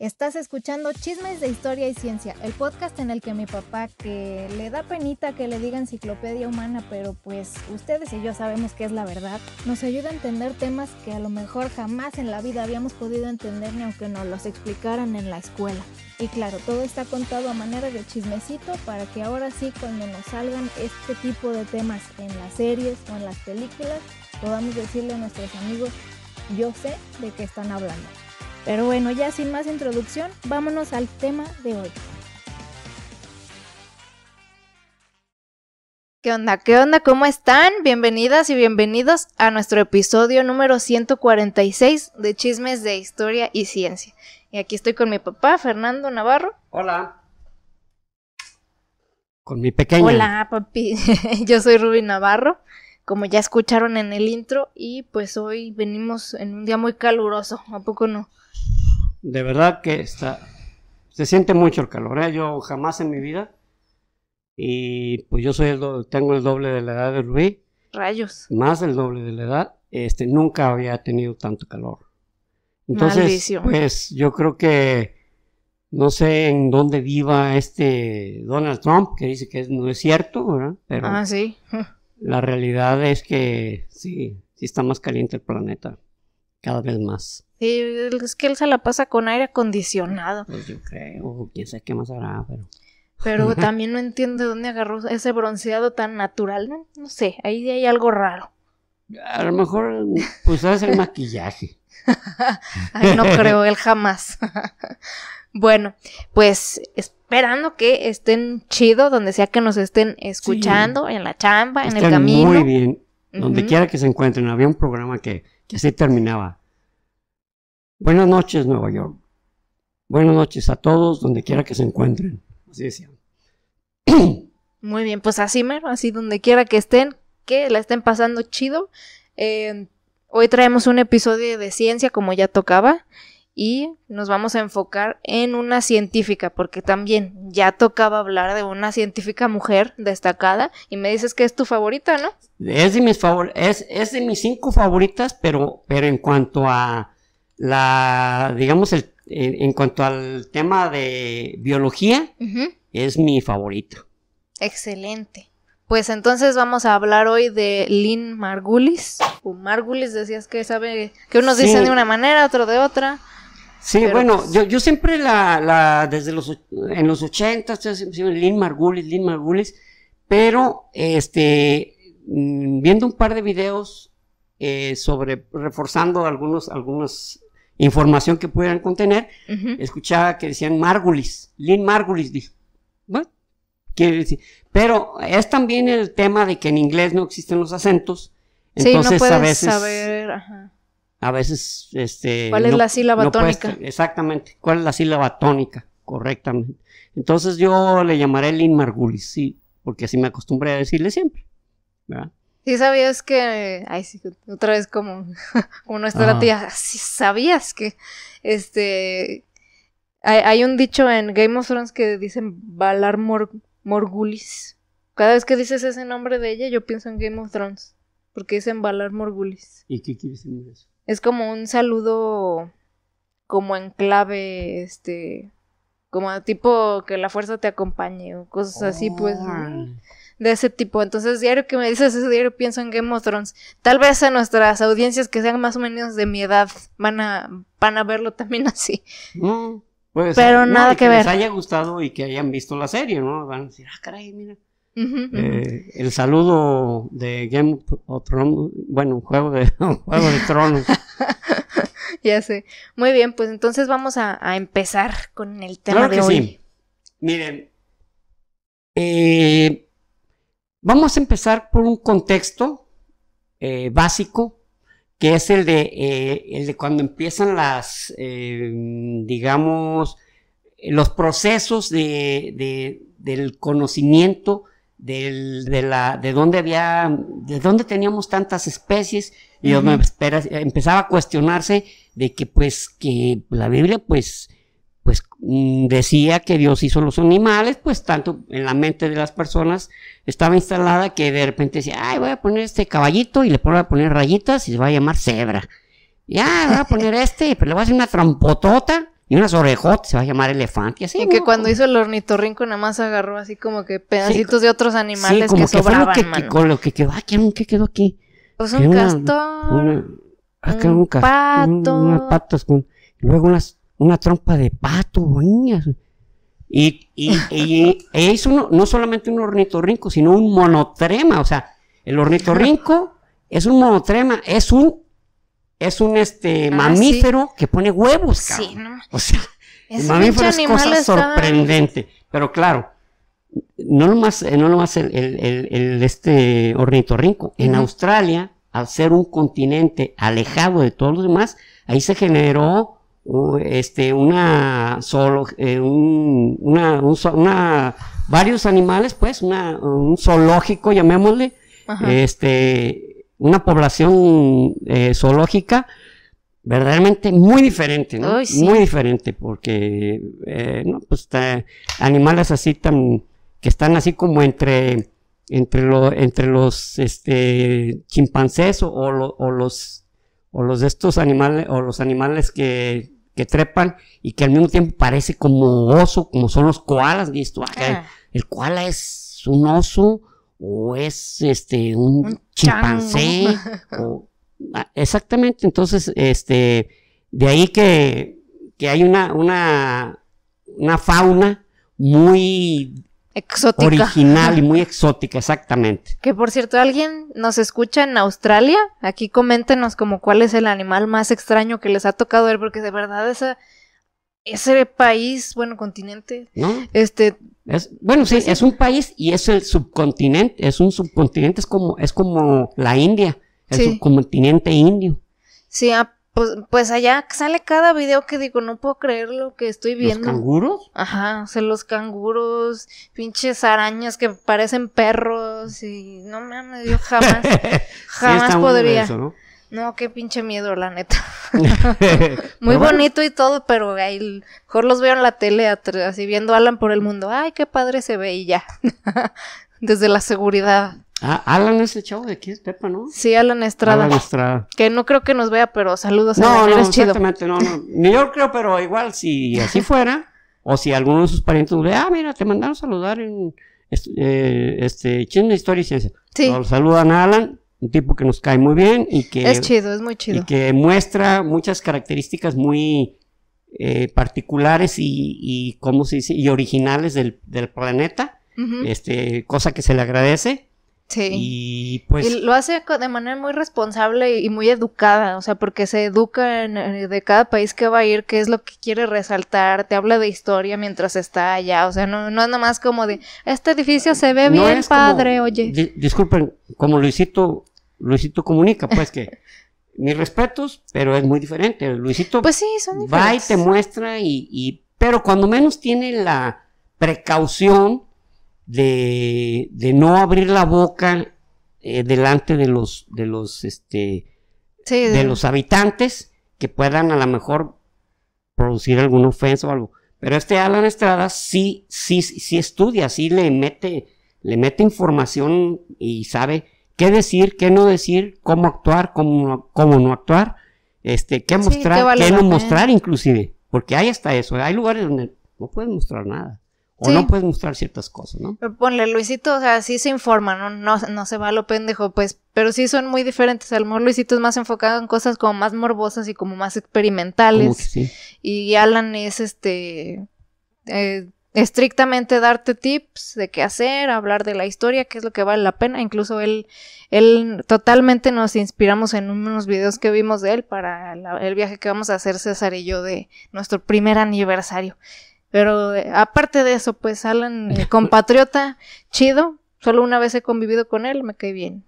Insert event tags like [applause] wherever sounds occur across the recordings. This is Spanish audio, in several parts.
Estás escuchando Chismes de Historia y Ciencia, el podcast en el que mi papá, que le da penita que le diga enciclopedia humana, pero pues ustedes y yo sabemos que es la verdad, nos ayuda a entender temas que a lo mejor jamás en la vida habíamos podido entender ni aunque nos los explicaran en la escuela. Y claro, todo está contado a manera de chismecito para que ahora sí cuando nos salgan este tipo de temas en las series o en las películas, podamos decirle a nuestros amigos, yo sé de qué están hablando. Pero bueno, ya sin más introducción, vámonos al tema de hoy. ¿Qué onda? ¿Qué onda? ¿Cómo están? Bienvenidas y bienvenidos a nuestro episodio número 146 de Chismes de Historia y Ciencia. Y aquí estoy con mi papá, Fernando Navarro. Hola. Con mi pequeña. Hola, papi. [laughs] Yo soy Ruby Navarro, como ya escucharon en el intro, y pues hoy venimos en un día muy caluroso, ¿a poco no? de verdad que está, se siente mucho el calor. ¿eh? Yo jamás en mi vida, y pues yo soy tengo el doble de la edad de Luis. Rayos. Más del doble de la edad, este, nunca había tenido tanto calor. Entonces, pues yo creo que no sé en dónde viva este Donald Trump, que dice que no es cierto, ¿verdad? Pero ah, sí. la realidad es que sí, sí está más caliente el planeta cada vez más. Sí, es que él se la pasa con aire acondicionado. Pues yo creo, quién sabe qué más habrá, pero... Pero [laughs] también no entiendo dónde agarró ese bronceado tan natural, no, sé, ahí hay algo raro. A lo mejor, pues hace el maquillaje. [laughs] Ay, no creo, él jamás. [laughs] bueno, pues esperando que estén chido, donde sea que nos estén escuchando, en la chamba, en el camino. Muy bien, donde quiera que se encuentren. Había un programa que que así terminaba. Buenas noches, Nueva York. Buenas noches a todos, donde quiera que se encuentren. Así decían. [clears throat] Muy bien, pues así mero, así donde quiera que estén, que la estén pasando chido. Eh, hoy traemos un episodio de ciencia como ya tocaba y nos vamos a enfocar en una científica, porque también ya tocaba hablar de una científica mujer destacada y me dices que es tu favorita, ¿no? Es de mis favor es, es de mis cinco favoritas, pero, pero en cuanto a la, digamos, el, en, cuanto al tema de biología, es mi favorita. Excelente. Pues entonces vamos a hablar hoy de Lynn Margulis. O Margulis decías que sabe que unos dicen de una manera, otro de otra. Sí, bueno, pues, yo, siempre la, desde los, en los 80, Lynn Margulis, Lynn Margulis, pero este, mm, viendo un par de videos eh, sobre, reforzando algunos, algunas información que pudieran contener, escuchaba que decían Margulis, Lynn Margulis, dijo, quiere decir, pero es también el tema de que en inglés no existen los acentos, entonces sí, no puedes Saber, ajá a veces, este... ¿Cuál es la sílaba tónica? exactamente, ¿cuál es la sílaba tónica? Correctamente. Entonces yo le llamaré Lin Margulis, sí, porque así me acostumbré a decirle siempre, ¿verdad? Sí sabías que, ay sí, otra vez como, [laughs] como nuestra ah. tía, sí sabías que, este, hay, un dicho en Game of Thrones que dicen Valar Morgulis. Cada vez que dices ese nombre de ella, yo pienso en Game of Thrones, porque dicen Valar Morgulis. ¿Y qué quiere decir eso? Es como un saludo como en clave, este, como tipo que la fuerza te acompañe o cosas así, pues, de ese tipo. Entonces, diario que me dices ese diario pienso en Game of Thrones. Tal vez a nuestras audiencias que sean más o menos de mi edad van a, van a verlo también [laughs] así. pues, Pero nada que, que, les haya gustado y que hayan visto la serie, ¿no? Van a decir, ah, caray, mira. Eh, el saludo de Game of Thrones, bueno, Juego de, [laughs] juego de Tronos. [laughs] ya sé. Muy bien, pues entonces vamos a, empezar con el tema claro de que Sí. Miren, eh, vamos a empezar por un contexto eh, básico, que es el de, el de cuando empiezan las, digamos, los procesos de, del conocimiento de, la, de dónde había, de dónde teníamos tantas especies, y yo me empezaba a cuestionarse de que pues que la Biblia pues pues mm, decía que Dios hizo los animales, pues tanto en la mente de las personas estaba instalada que de repente decía, ay, voy a poner este caballito y le voy a poner rayitas y se va a llamar cebra. Ya, voy a poner este, pero le voy a hacer una trampotota y unas orejotas, se va a llamar elefante, y así. Y que cuando hizo el ornitorrinco nada más agarró así como que pedacitos de otros animales que, sobraban, lo que, que, con lo que quedó aquí, ah, ¿qué quedó aquí? Pues ah, un un, pato. unas con, luego unas, una trompa de pato, niñas. Y, y, [laughs] e hizo uno, no solamente un ornitorrinco, sino un monotrema, o sea, el ornitorrinco [laughs] es un monotrema, es un es un este ah, mamífero que pone huevos, Sí, no. O sea, es es cosa sorprendente. Pero claro, no más, eh, no lo el, el, el, el este ornitorrinco. En Australia, al ser un continente alejado de todos los demás, ahí se generó este una solo eh, una, varios animales pues un zoológico llamémosle este una población eh, zoológica verdaderamente muy diferente, ¿no? Muy diferente, porque, eh, pues, animales así tan, que están así como entre, entre, lo, entre los, este, chimpancés o, los, o los estos animales, o los animales que, que, trepan y que al mismo tiempo parece como oso, como son los koalas, ¿listo? Ah. el koala es un oso, o es este un, chimpancé. [laughs] Ah, exactamente, entonces, este, de ahí que, que hay una, una, una fauna muy exótica. Original y [laughs] muy exótica, exactamente. Que por cierto, alguien nos escucha en Australia. Aquí coméntenos como cuál es el animal más extraño que les ha tocado ver, porque de verdad ese país, bueno, continente, este es, bueno, sí, es un país y es el subcontinente, es un subcontinente, es como, es como la India, el subcontinente indio. Sí, ah, pues, pues, allá sale cada video que digo, no puedo creer lo que estoy viendo. ¿Los canguros? Ajá, o sea, los canguros, pinches arañas que parecen perros y no mames, yo jamás, [laughs] jamás podría. No, qué pinche miedo, la neta. [laughs] [laughs] Muy bonito y todo, pero ahí, mejor los veo en la tele así viendo a Alan por el mundo. Ay, qué padre se ve y ya. [laughs] Desde la seguridad. Ah, Alan es el chavo de aquí, es Pepa, ¿no? Sí, Alan Estrada. Alan Estrada. Que no creo que nos vea, pero saludos a Alan, no, exactamente, chido. No, no, ni yo creo, pero igual si así fuera, o si alguno de sus parientes le, ah, mira, te mandaron saludar en este, eh, este Historia y Ciencia. Sí. saludan a Alan, un tipo que nos cae muy bien y que... Es chido, es muy chido. Y que muestra muchas características muy eh, particulares y, y, ¿cómo se dice? Y originales del, planeta, este, cosa que se le agradece. Sí. Y pues... lo hace de manera muy responsable y muy educada, o sea, porque se educa de cada país que va a ir, qué es lo que quiere resaltar, te habla de historia mientras está allá, o sea, no, no es nada más como de, este edificio se ve bien padre, oye. disculpen, como lo hiciste Luisito Comunica, pues que [laughs] mis respetos, pero es muy diferente. Luisito pues va y te muestra y, pero cuando menos tiene la precaución de, de no abrir la boca eh, delante de los, de los, este, de... los habitantes que puedan a lo mejor producir alguna ofensa o algo. Pero este Alan Estrada sí, sí, sí estudia, sí le mete, le mete información y sabe qué decir, qué no decir, cómo actuar, cómo no, cómo no actuar, este, qué mostrar, qué, no mostrar inclusive, porque ahí está eso, hay lugares donde no puedes mostrar nada. O no puedes mostrar ciertas cosas, ¿no? Pero ponle, Luisito, o sea, sí se informa, ¿no? No, se va a lo pendejo, pues, pero sí son muy diferentes. A lo mejor Luisito es más enfocado en cosas como más morbosas y como más experimentales. Y Alan es este. Eh, estrictamente darte tips de qué hacer, hablar de la historia, qué es lo que vale la pena. Incluso él, él totalmente nos inspiramos en unos videos que vimos de él para el viaje que vamos a hacer César y yo de nuestro primer aniversario. Pero eh, aparte de eso, pues Alan, eh, [laughs] compatriota, chido. Solo una vez he convivido con él, me cae bien.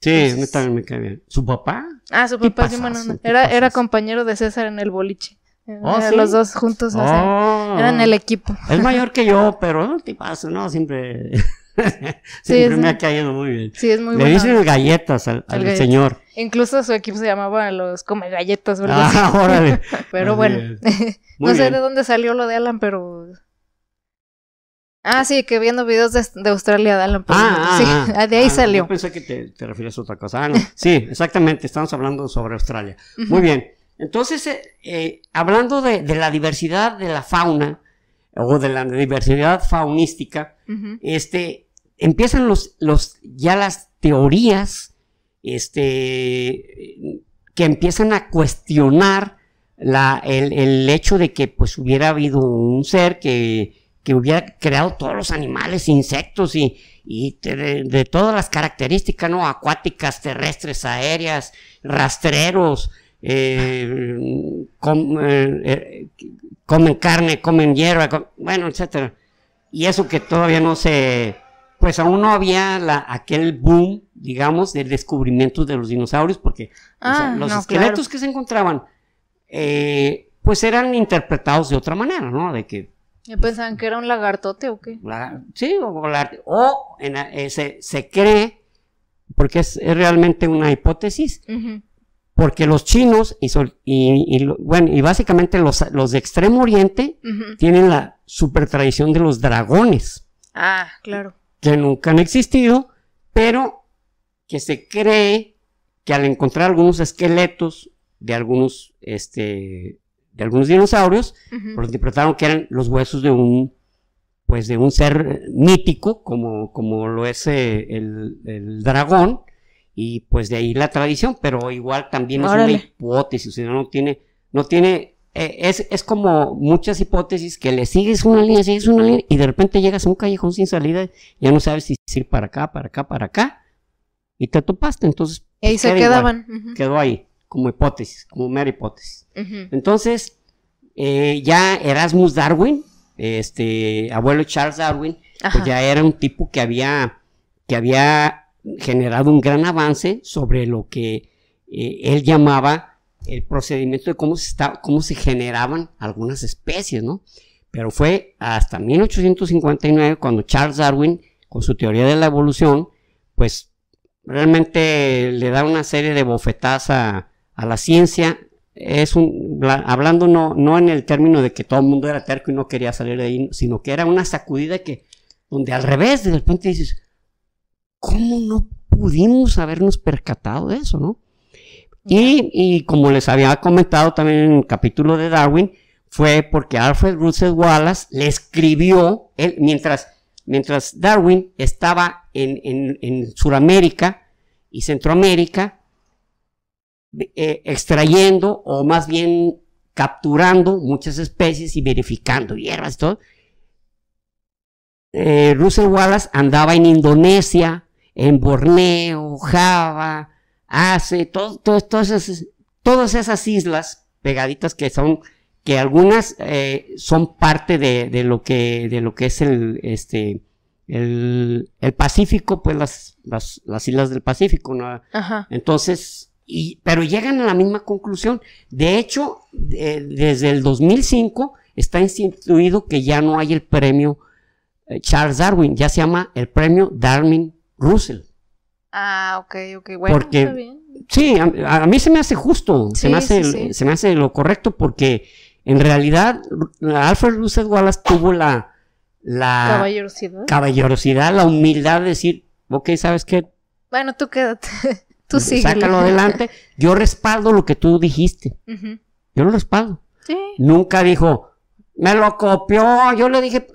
Sí, también me cae bien. ¿Su papá? Ah, su papá, sí, bueno, era compañero de César en el boliche. Ah, oh, los dos juntos, oh. eran el equipo. Es mayor que yo, [laughs] pero no te pasa, ¿no? Siempre, [laughs] siempre me ha caído muy bien. Sí, es muy Le dicen galletas al, señor. Incluso su equipo se llamaba los Come Galletas, ¿verdad? Ah, [laughs] órale. pero bueno, no sé de dónde salió lo de Alan, pero... Ah, sí, que viendo videos de, Australia de Alan. Ah, ah, sí, ah. de ahí salió. Yo pensé que te, te refieres a otra cosa. Ah, no. Sí, exactamente, estamos hablando sobre Australia. Muy bien. Entonces, eh, eh, hablando de, la diversidad de la fauna o de la diversidad faunística, este, empiezan los, los, ya las teorías este, que empiezan a cuestionar el, hecho de que pues hubiera habido un ser que, hubiera creado todos los animales, insectos y, de, de, todas las características, ¿no? Acuáticas, terrestres, aéreas, rastreros, eh, eh, eh, comen carne, comen hierba, bueno, etcétera. Y eso que todavía no se, pues aún no había la, aquel boom, digamos, del descubrimiento de los dinosaurios, porque ah, los esqueletos que se encontraban, pues eran interpretados de otra manera, ¿no? De que pensaban que era un lagartote o qué? sí, o, se, cree, porque es, realmente una hipótesis, porque los chinos y, bueno, y básicamente los, de Extremo Oriente tienen la super tradición de los dragones. Ah, claro. Que nunca han existido, pero que se cree que al encontrar algunos esqueletos de algunos, este, de algunos dinosaurios, los pues interpretaron que eran los huesos de un, pues de un ser mítico, como, como lo es eh, el, el, dragón, y pues de ahí la tradición, pero igual también es una hipótesis, o sea, no tiene, no tiene, eh, es, es como muchas hipótesis que le sigues una línea, sigues una línea y de repente llegas a un callejón sin salida, ya no sabes si ir para acá, para acá, para acá y te topaste, entonces. ahí pues, se quedaban. Quedó ahí, como hipótesis, como mera hipótesis. Entonces, eh, ya Erasmus Darwin, este, abuelo Charles Darwin, pues, ya era un tipo que había, que había generado un gran avance sobre lo que eh, él llamaba el procedimiento de cómo se, cómo se generaban algunas especies, ¿no? Pero fue hasta 1859 cuando Charles Darwin, con su teoría de la evolución, pues realmente le da una serie de bofetadas a, la ciencia. Es un, hablando no, no en el término de que todo el mundo era terco y no quería salir de ahí, sino que era una sacudida que, donde al revés, de repente dices, ¿cómo no pudimos habernos percatado de eso, no? Y, como les había comentado también en el capítulo de Darwin, fue porque Alfred Russel Wallace le escribió, mientras, mientras Darwin estaba en, en, Sudamérica y Centroamérica, eh, extrayendo o más bien capturando muchas especies y verificando hierbas y todo. Eh, Russell Wallace andaba en Indonesia en Borneo, Java, Ace, todas, esas, islas pegaditas que son, que algunas eh, son parte de, lo que, es el, este, el, Pacífico, pues las, las, islas del Pacífico, Entonces, y, pero llegan a la misma conclusión. De hecho, desde el 2005 está instituido que ya no hay el premio eh, Charles Darwin, ya se llama el premio Darwin Russell. Ah, ok, ok, bueno, está bien. Sí, a, mí se me hace justo, se, me hace, se me hace lo correcto porque en realidad Alfred Russell Wallace tuvo la, la caballerosidad. caballerosidad, la humildad de decir, ok, ¿sabes qué? Bueno, tú quédate, [laughs] tú sigue. Sácalo adelante, yo respaldo lo que tú dijiste, yo lo respaldo. Sí. Nunca dijo, me lo copió, yo le dije,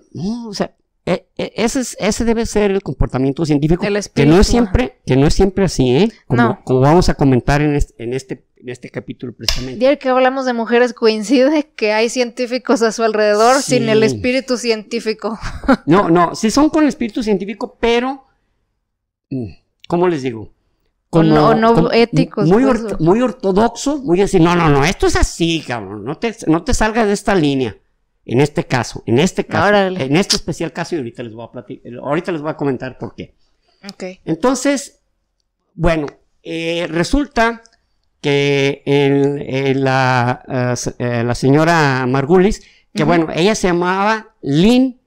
o sea, e, e, ese, es, ese debe ser el comportamiento científico, que, no es siempre, que no es siempre así, ¿eh? Como, vamos a comentar en este, en este, en este capítulo precisamente. Día que hablamos de mujeres coincide que hay científicos a su alrededor sin el espíritu científico. [laughs] no, no, sí son con el espíritu científico, pero, mm, ¿cómo les digo? con no, éticos. Muy, pues, ortodoxo muy ortodoxo muy así, no, no, no, esto es así, cabrón, no te, no te salgas de esta línea. En este caso, en este caso, en este especial caso, y ahorita les voy a platicar, ahorita les voy a comentar por qué. Okay. Entonces, bueno, eh, resulta que eh, eh, la, señora Margulis, que bueno, ella se llamaba Lynn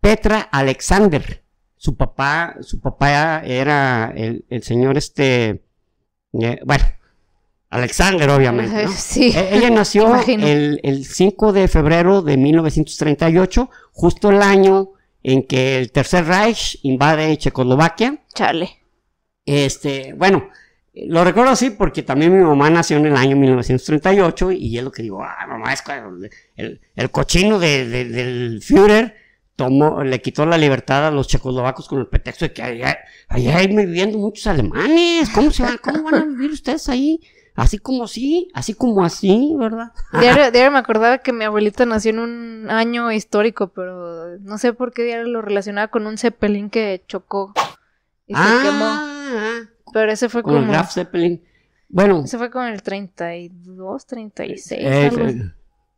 Petra Alexander. Su papá, su papá era el, señor este, bueno, Alexander, obviamente. ¿no? [laughs] E-, ella nació [laughs] el, el, 5 de febrero de 1938, justo el año en que el Tercer Reich invade Checoslovaquia. Chale. Este, bueno, lo recuerdo así porque también mi mamá nació en el año 1938 y es lo que digo, ah, mamá, es el, el cochino de, del Führer tomó, le quitó la libertad a los checoslovacos con el pretexto de que allá, allá hay viviendo muchos alemanes, ¿cómo, se van, ¿cómo van a vivir ustedes ahí? Así como sí, así como así, ¿verdad? Diario, me acordaba que mi abuelita nació en un año histórico, pero no sé por qué diario lo relacionaba con un Zeppelin que chocó y se ah, quemó. Ah. Pero ese fue con como... el Graf Zeppelin. Bueno. Ese fue con el 32, 36, eh, eh,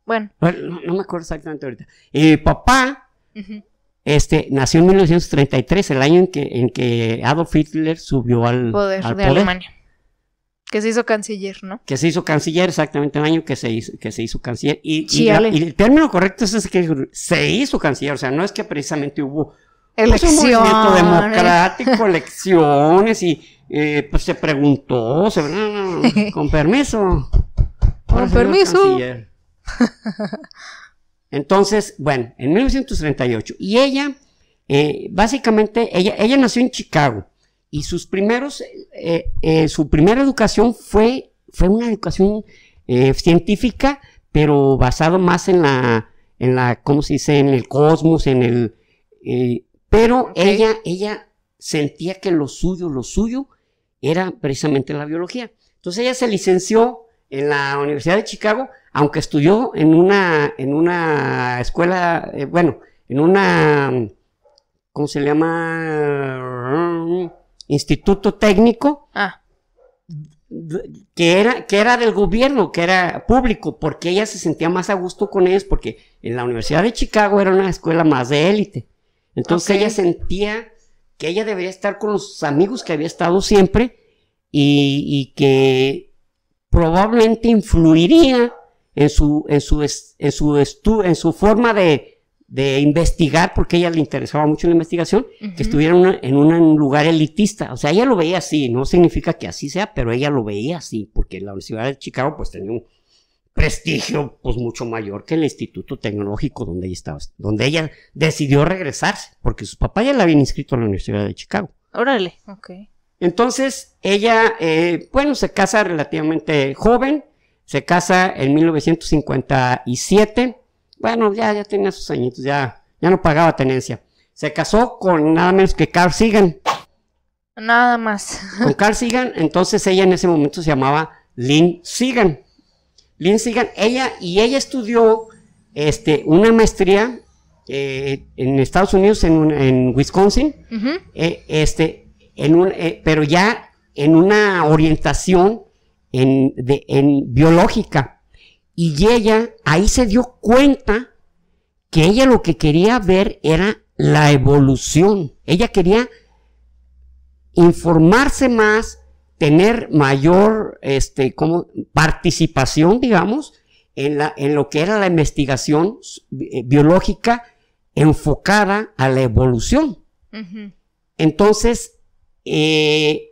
Bueno. No, me acuerdo exactamente ahorita. Y eh, papá este, nació en 1933, el año en que, Adolf Hitler subió al poder de Alemania. Que se hizo canciller, ¿no? Que se hizo canciller, exactamente, el año que se hizo, que se hizo canciller. Y, el término correcto es ese que se hizo canciller, o sea, no es que precisamente hubo pues, elecciones. un movimiento democrático, elecciones, y eh, pues se preguntó, se, mm, con permiso. Con permiso. Entonces, bueno, en 1938. Y ella, eh, básicamente, ella, ella nació en Chicago. Y sus primeros, eh, eh, su primera educación fue, fue una educación eh, científica, pero basado más en la, en la, ¿cómo se dice? En el cosmos, en el... Eh, pero ella, ella sentía que lo suyo, lo suyo, era precisamente la biología. Entonces ella se licenció en la Universidad de Chicago, aunque estudió en una, en una escuela, bueno, en una, ¿cómo se llama? instituto técnico ah. que, era, que era del gobierno, que era público, porque ella se sentía más a gusto con ellos, porque en la Universidad de Chicago era una escuela más de élite. Entonces ella sentía que ella debería estar con los amigos que había estado siempre y, que probablemente influiría en su, en su, en en su forma de, de investigar, porque ella le interesaba mucho la investigación, que estuviera en un lugar elitista. O sea, ella lo veía así, no significa que así sea, pero ella lo veía así, porque la Universidad de Chicago pues tenía un prestigio pues mucho mayor que el Instituto Tecnológico donde ella estaba, donde ella decidió regresarse, porque sus papás ya la habían inscrito a la Universidad de Chicago. Órale, Entonces, ella, eh, bueno, se casa relativamente joven, se casa en 1957, bueno, ya, ya tenía sus añitos, ya, ya no pagaba tenencia. Se casó con nada menos que Carl Sagan. Nada más. Con Carl Sagan, entonces ella en ese momento se llamaba Lynn Sagan. Lynn Sagan, ella, y ella estudió este, una maestría eh, en Estados Unidos, en, Wisconsin, eh, este, en un, eh, pero ya en una orientación en, en biológica. Y ella ahí se dio cuenta que ella lo que quería ver era la evolución. Ella quería informarse más, tener mayor este, participación, digamos, en, la, en lo que era la investigación eh, biológica enfocada a la evolución. Entonces, eh,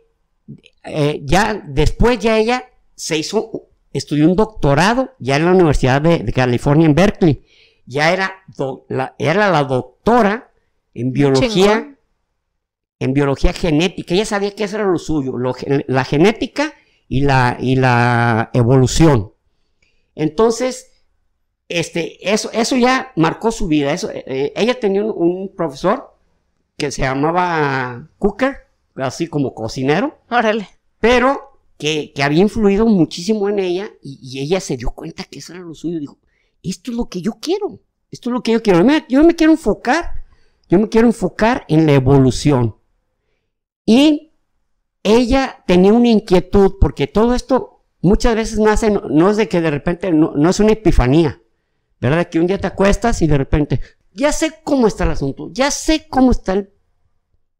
eh, ya después ya ella se hizo estudió un doctorado ya en la Universidad de, California en Berkeley. Ya era, la, era la doctora en biología, en biología genética. Ella sabía que eso era lo suyo, la genética y la, y la evolución. Entonces, este, eso, eso ya marcó su vida. Eh, eh, ella tenía un, un, profesor que se llamaba Cooker, así como cocinero. Órale. Pero que, había influido muchísimo en ella y, ella se dio cuenta que eso era lo suyo. Dijo, esto es lo que yo quiero, esto es lo que yo quiero. Yo me, me quiero enfocar, yo me quiero enfocar en la evolución. Y ella tenía una inquietud porque todo esto muchas veces nace, no, es de que de repente, no, es una epifanía, ¿verdad? Que un día te acuestas y de repente, ya sé cómo está el asunto, ya sé cómo está el,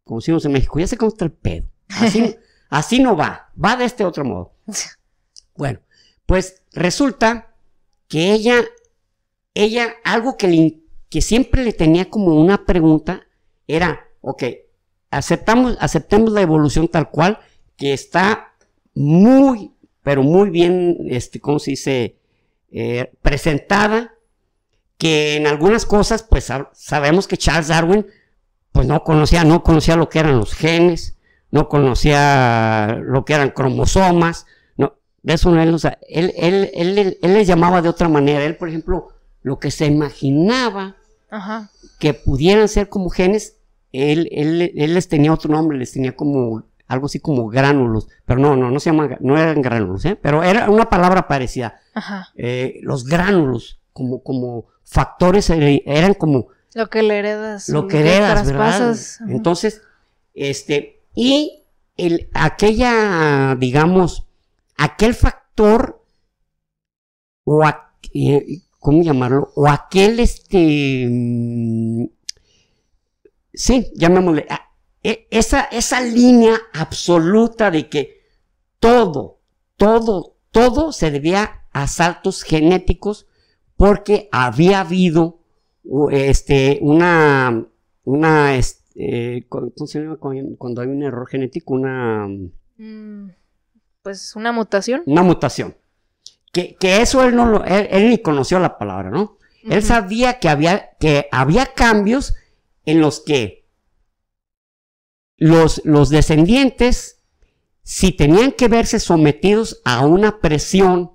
como decimos en México, ya sé cómo está el pedo. Así, [laughs] Así no va, va de este otro modo. [laughs] Bueno, pues resulta que ella, ella, algo que, que siempre le tenía como una pregunta era, ok, aceptamos, aceptemos la evolución tal cual, que está muy, pero muy bien, este, ¿cómo se dice? Eh, presentada, que en algunas cosas, pues sabemos que Charles Darwin, pues no conocía, no conocía lo que eran los genes, no conocía lo que eran cromosomas, no, de eso no él, él, él, él, les llamaba de otra manera, él por ejemplo, lo que se imaginaba que pudieran ser como genes, él, él, él les tenía otro nombre, les tenía como algo así como gránulos, pero no, no, no se llama, no eran gránulos, ¿eh? pero era una palabra parecida. Eh, los gránulos, como, como factores, eh, eran como... Lo que le heredas. Lo que heredas, ¿verdad? Entonces, este, y el, aquella, digamos, aquel factor, o eh, ¿cómo llamarlo? O aquel, este, mm, sí, llamémosle, e, esa, esa línea absoluta de que todo, todo, todo se debía a saltos genéticos porque había habido este, una, una, eh, cuando hay un error genético? Una... Mm, mm, pues una mutación. Una mutación. Que, que eso él no lo, él, ni conoció la palabra, ¿no? Él sabía que había, que había cambios en los que los, los descendientes, si tenían que verse sometidos a una presión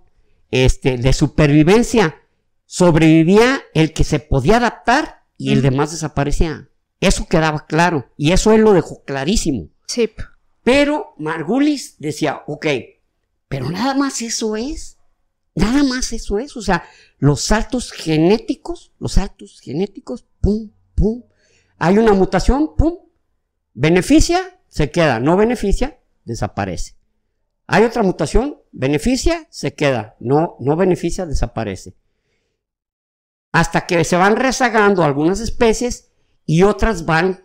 este, de supervivencia, sobrevivía el que se podía adaptar y el demás desaparecía. Eso quedaba claro y eso él lo dejó clarísimo. Pero Margulis decía, ok, pero nada más eso es, nada más eso es, o sea, los saltos genéticos, los saltos genéticos, pum, pum, hay una mutación, pum, beneficia, se queda, no beneficia, desaparece. Hay otra mutación, beneficia, se queda, no, no beneficia, desaparece. Hasta que se van rezagando algunas especies y otras van,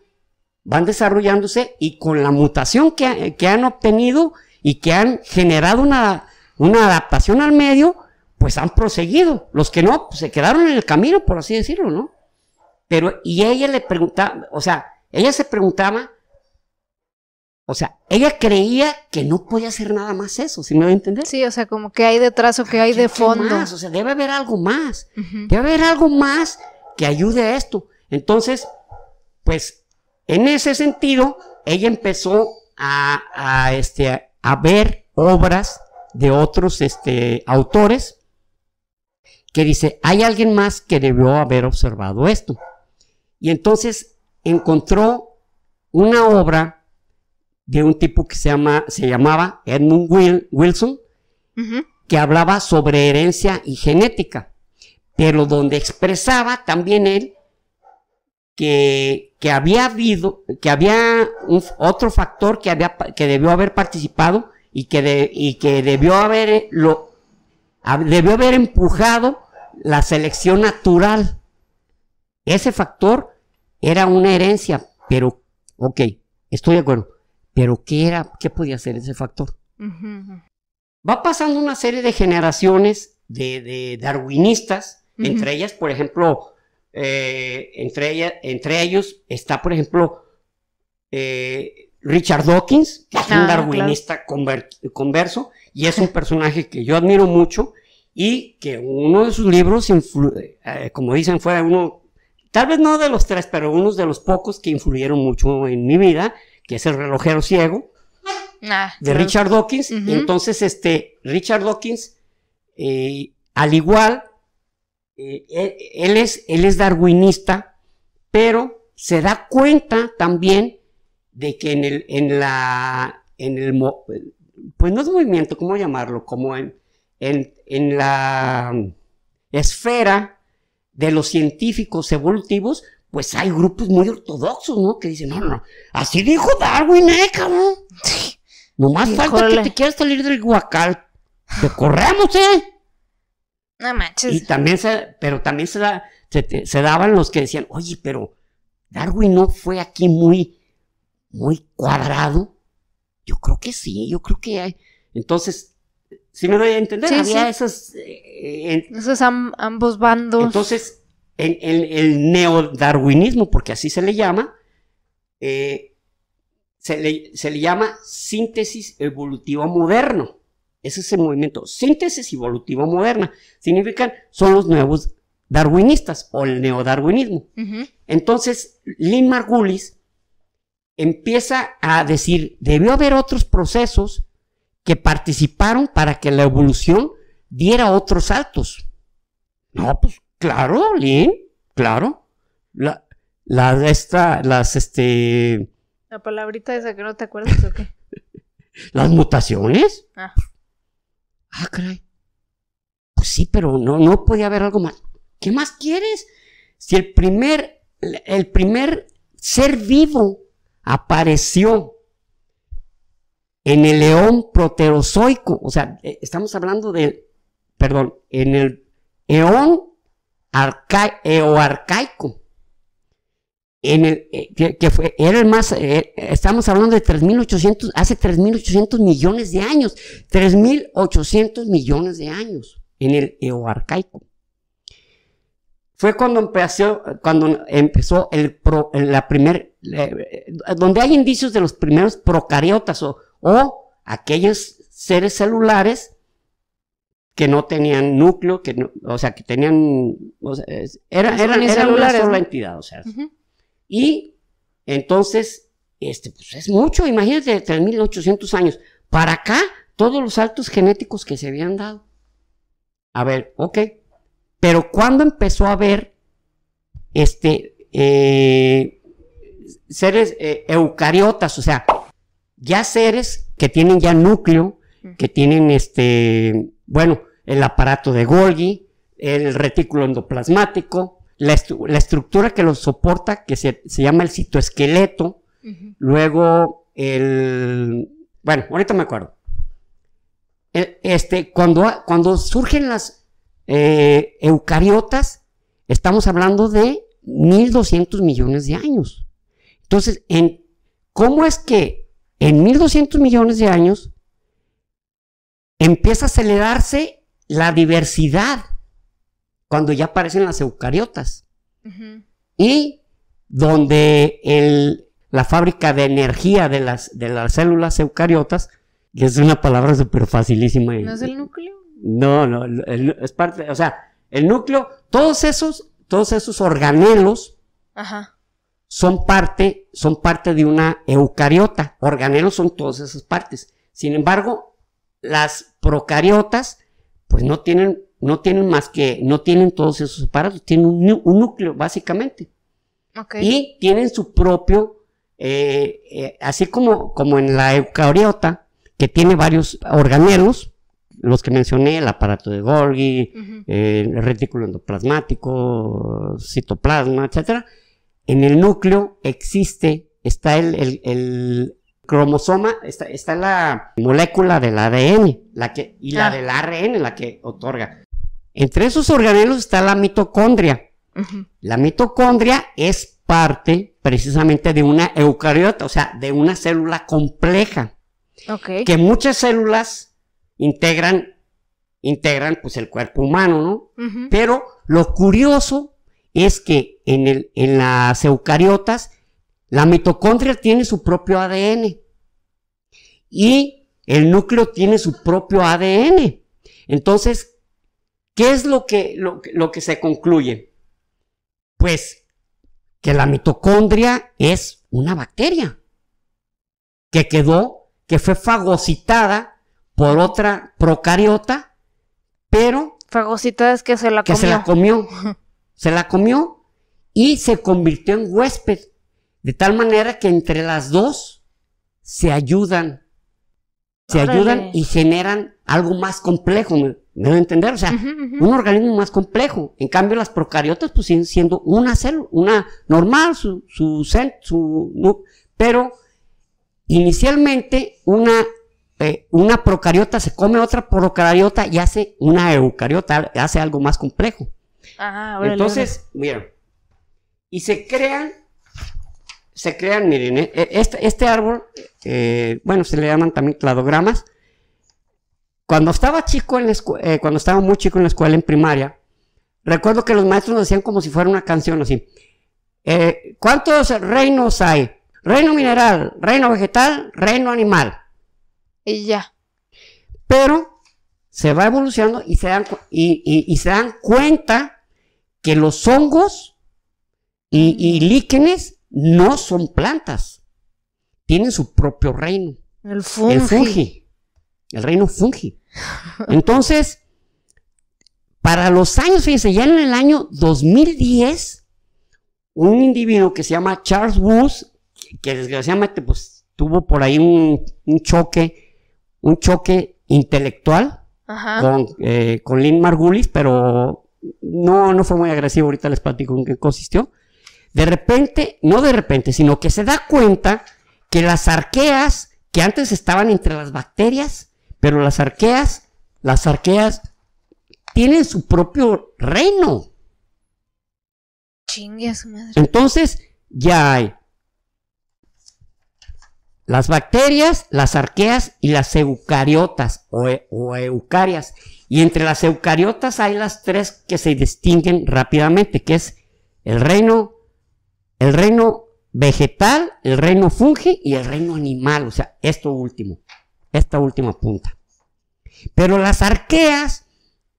van desarrollándose y con la mutación que, han obtenido y que han generado una, adaptación al medio, pues han proseguido. Los que no, pues se quedaron en el camino, por así decirlo, ¿no? Pero, y ella le preguntaba, o sea, ella se preguntaba, o sea, ella creía que no podía hacer nada más eso, si me voy a entender? Sí, o sea, como que hay detrás o que hay de fondo. O sea, debe haber algo más, debe haber algo más que ayude a esto. Entonces, pues en ese sentido, ella empezó a, este, ver obras de otros este, autores que dice, hay alguien más que debió haber observado esto. Y entonces encontró una obra de un tipo que se, llamaba Edmund Wilson, que hablaba sobre herencia y genética, pero donde expresaba también él que, había habido, que había un, otro factor que, había, que debió haber participado y que, y que debió haber lo, debió haber empujado la selección natural. Ese factor era una herencia, pero, ok, estoy de acuerdo, pero ¿qué era, qué podía ser ese factor? Va pasando una serie de generaciones de, darwinistas, entre ellas, por ejemplo, eh, entre, ellos está, por ejemplo, eh, Richard Dawkins, que es un ah, darwinista converso, y es un personaje que yo admiro mucho y que uno de sus libros, eh, como dicen, fue uno, tal vez no de los tres, pero uno de los pocos que influyeron mucho en mi vida, que es El relojero ciego, ah, de Richard Dawkins. y Entonces, este, Richard Dawkins, al igual eh, eh, él, es, él es darwinista, pero se da cuenta también de que en el, en la, en el, pues no es movimiento, ¿cómo llamarlo? Como en, en, la esfera de los científicos evolutivos, pues hay grupos muy ortodoxos, ¿no? Que dicen, no, no, así dijo Darwin, eh, cabrón. no más falta que te quieras salir del guacal. Te corremos, eh. Y también se, pero también se, daban los que decían, oye, pero Darwin no fue aquí muy, muy cuadrado. Yo creo que sí, yo creo que hay. Entonces, si me doy a entender, había eh, esos ambos bandos. Entonces, en, el neodarwinismo, porque así se le llama, eh, se, le, se le llama síntesis evolutiva moderno. Ese es el movimiento síntesis evolutiva moderna. Significan, son los nuevos darwinistas o el neodarwinismo. Entonces, Lynn Margulis empieza a decir, debió haber otros procesos que participaron para que la evolución diera otros saltos. No, pues claro, Lynn, claro. La, la, esta, las, este... La palabrita esa que no te acuerdas o qué. [laughs] las mutaciones. Ah. Ah, caray. Pues sí, pero no, no podía haber algo más. ¿Qué más quieres? Si el primer, el primer ser vivo apareció en el eón proterozoico, o sea, eh, estamos hablando del, perdón, en el eón arca, eoarcaico, eh, eh, que, fue, era el más, eh, estamos hablando de 3.800, hace 3.800 millones de años, 3.800 millones de años en el eoarcaico. Fue cuando empezó, cuando empezó el la primer, eh, donde hay indicios de los primeros procariotas o, o aquellos seres celulares que no tenían núcleo, que o sea, que tenían, o sea, era, una sola entidad, o sea. Y entonces, este, pues es mucho, imagínate, 3.800 años. Para acá, todos los saltos genéticos que se habían dado. A ver, ok. Pero cuando empezó a haber este, eh, seres eh, eucariotas, o sea, ya seres que tienen ya núcleo, que tienen este, bueno, el aparato de Golgi, el retículo endoplasmático, la, estructura que lo soporta, que se, llama el citoesqueleto, luego el... Bueno, ahorita me acuerdo. E, este, cuando, cuando surgen las eh, eucariotas, estamos hablando de 1.200 millones de años. Entonces, en, ¿cómo es que en 1.200 millones de años empieza a acelerarse la diversidad cuando ya aparecen las eucariotas. Y donde el, la fábrica de energía de las, de las células eucariotas, que es una palabra súper facilísima. ¿No es eh, el núcleo? No, no, es parte, o sea, el núcleo, todos esos, todos esos organelos Son, parte, son parte de una eucariota. Organelos son todas esas partes. Sin embargo, las procariotas, pues no tienen no tienen más que, no tienen todos esos aparatos, tienen un, núcleo básicamente. Y tienen su propio, eh, eh, así como, como en la eucariota, que tiene varios organelos, los que mencioné, el aparato de Golgi, el retículo endoplasmático, citoplasma, etc. En el núcleo existe, está el, cromosoma, está, la molécula del ADN la que, y la ah. del ARN, la que otorga. Entre esos organelos está la mitocondria. La mitocondria es parte precisamente de una eucariota, o sea, de una célula compleja. Que muchas células integran, integran pues el cuerpo humano, ¿no? Pero lo curioso es que en, el, en las eucariotas la mitocondria tiene su propio ADN y el núcleo tiene su propio ADN. Entonces, ¿Qué es lo que, lo, que se concluye? Pues que la mitocondria es una bacteria que quedó, que fue fagocitada por otra procariota, pero... Fagocitada es que se la que se la comió. [laughs] se la comió y se convirtió en huésped. De tal manera que entre las dos se ayudan se ayudan y generan algo más complejo, ¿me, a entender? O sea, un organismo más complejo. En cambio, las procariotas pues siguen siendo una célula, una normal, su, su, su, su pero inicialmente una, eh, una procariota se come otra procariota y hace una eucariota, hace algo más complejo. Ajá, ah, bueno. Entonces, mira, y se crean se crean, miren, eh, eh, este, este, árbol, eh, bueno, se le llaman también cladogramas. Cuando estaba chico en cuando estaba muy chico en la escuela en primaria, recuerdo que los maestros decían como si fuera una canción así. ¿Cuántos reinos hay? Reino mineral, reino vegetal, reino animal. Y ya. Pero se va evolucionando y se dan, se dan cuenta que los hongos y líquenes no son plantas, tienen su propio reino. El fungi. El reino fungi. [laughs] Entonces, para los años, fíjense, ya en el año 2010, un individuo que se llama Charles Woods, que desgraciadamente pues, tuvo por ahí un, choque, un choque intelectual con, eh, con Lynn Margulis, pero no, no fue muy agresivo, ahorita les platico en qué consistió de repente, no de repente, sino que se da cuenta que las arqueas que antes estaban entre las bacterias, pero las arqueas, las arqueas tienen su propio reino. Chingue a su madre. Entonces, ya hay las bacterias, las arqueas y las eucariotas o, e, o eucarias. Y entre las eucariotas hay las tres que se distinguen rápidamente, que es el reino el reino vegetal, el reino fungi y el reino animal, o sea, esto último, esta última punta. Pero las arqueas,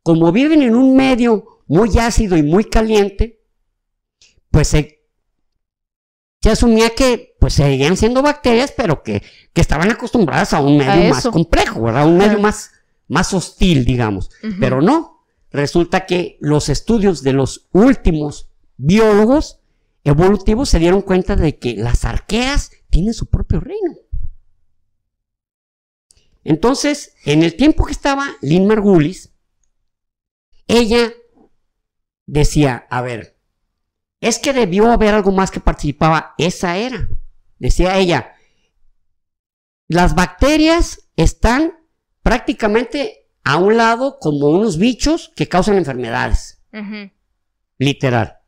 como viven en un medio muy ácido y muy caliente, pues se, asumía que pues seguían siendo bacterias, pero que, estaban acostumbradas a un medio más complejo, ¿verdad? Un medio más, más hostil, digamos. Pero no, resulta que los estudios de los últimos biólogos evolutivos se dieron cuenta de que las arqueas tienen su propio reino. Entonces, en el tiempo que estaba Lynn Margulis, ella decía, a ver, es que debió haber algo más que participaba. Esa era, decía ella, las bacterias están prácticamente a un lado como unos bichos que causan enfermedades. Literal.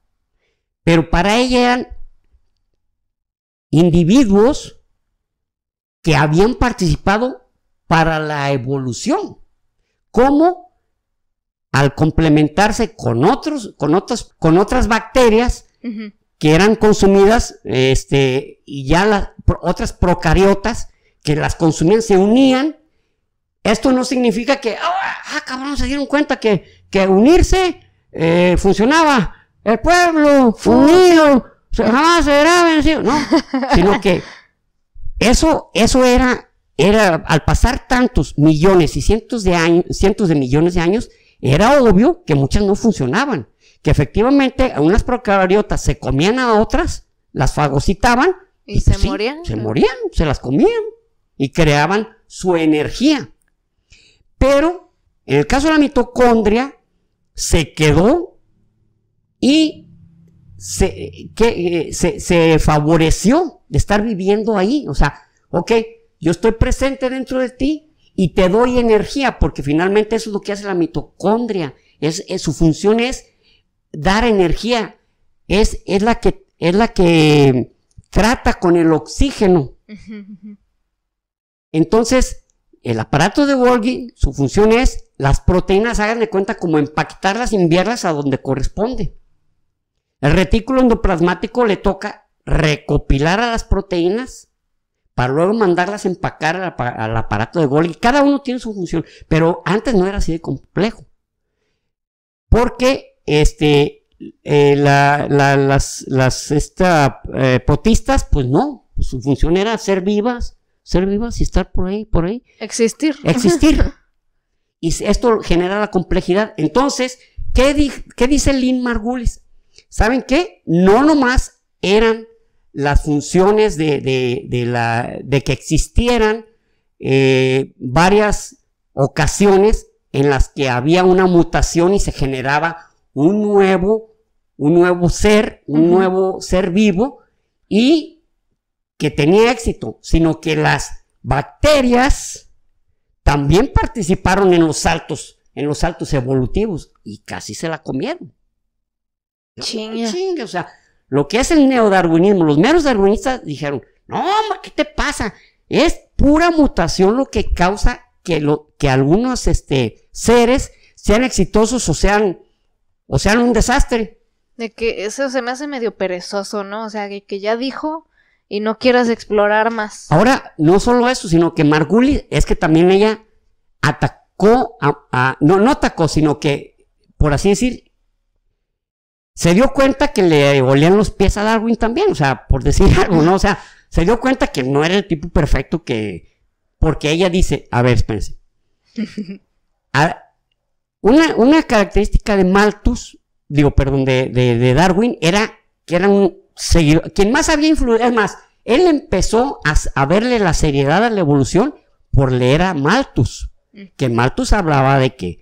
Pero para ella eran individuos que habían participado para la evolución. como Al complementarse con, otros, con, otras, con otras bacterias que eran consumidas este, y ya otras procariotas que las consumían se unían. Esto no significa que, ah, ah cabrón, se dieron cuenta que, que unirse eh, funcionaba el pueblo unido jamás será vencido. No, sino que eso, eso era, era, al pasar tantos millones y cientos de años, cientos de millones de años, era obvio que muchas no funcionaban. Que efectivamente unas procariotas se comían a otras, las fagocitaban. Y, se pues morían. se morían, se las comían y creaban su energía. Pero en el caso de la mitocondria, se quedó y eh, se, favoreció de estar viviendo ahí. O sea, ok, yo estoy presente dentro de ti y te doy energía, porque finalmente eso es lo que hace la mitocondria. Es, eh, su función es dar energía. Es, es, la que, es la que trata con el oxígeno. [laughs] Entonces, el aparato de Golgi, su función es las proteínas, háganle cuenta, como impactarlas y enviarlas a donde corresponde. El retículo endoplasmático le toca recopilar a las proteínas para luego mandarlas empacar al, aparato de Golgi. Cada uno tiene su función, pero antes no era así de complejo. Porque este, eh, las, eh, potistas, pues no, pues su función era ser vivas, ser vivas y estar por ahí, por ahí. Existir. Existir. [laughs] y esto genera la complejidad. Entonces, qué dice Lynn Margulis? ¿Saben qué? No nomás eran las funciones de, la, de que existieran eh, varias ocasiones en las que había una mutación y se generaba un nuevo, un nuevo ser, un nuevo ser vivo y que tenía éxito, sino que las bacterias también participaron en los saltos, en los saltos evolutivos y casi se la comieron. Chinga. O sea, lo que es el neodarwinismo, los meros darwinistas dijeron, no, ¿qué te pasa? Es pura mutación lo que causa que, lo, que algunos este, seres sean exitosos o sean, o sean un desastre. De que eso se me hace medio perezoso, ¿no? O sea, que, ya dijo y no quieras explorar más. Ahora, no solo eso, sino que Margulis es que también ella atacó, a, no, no atacó, sino que, por así decir, se dio cuenta que le volían los pies a Darwin también, o sea, por decir [laughs] algo, ¿no? O sea, se dio cuenta que no era el tipo perfecto que... Porque ella dice, a ver, espérense. [laughs] Ah, una, una, característica de Malthus, digo, perdón, de, Darwin, era que era un seguidor, quien más había influido, es más, él empezó a, a, verle la seriedad a la evolución por leer a Malthus, que Malthus hablaba de que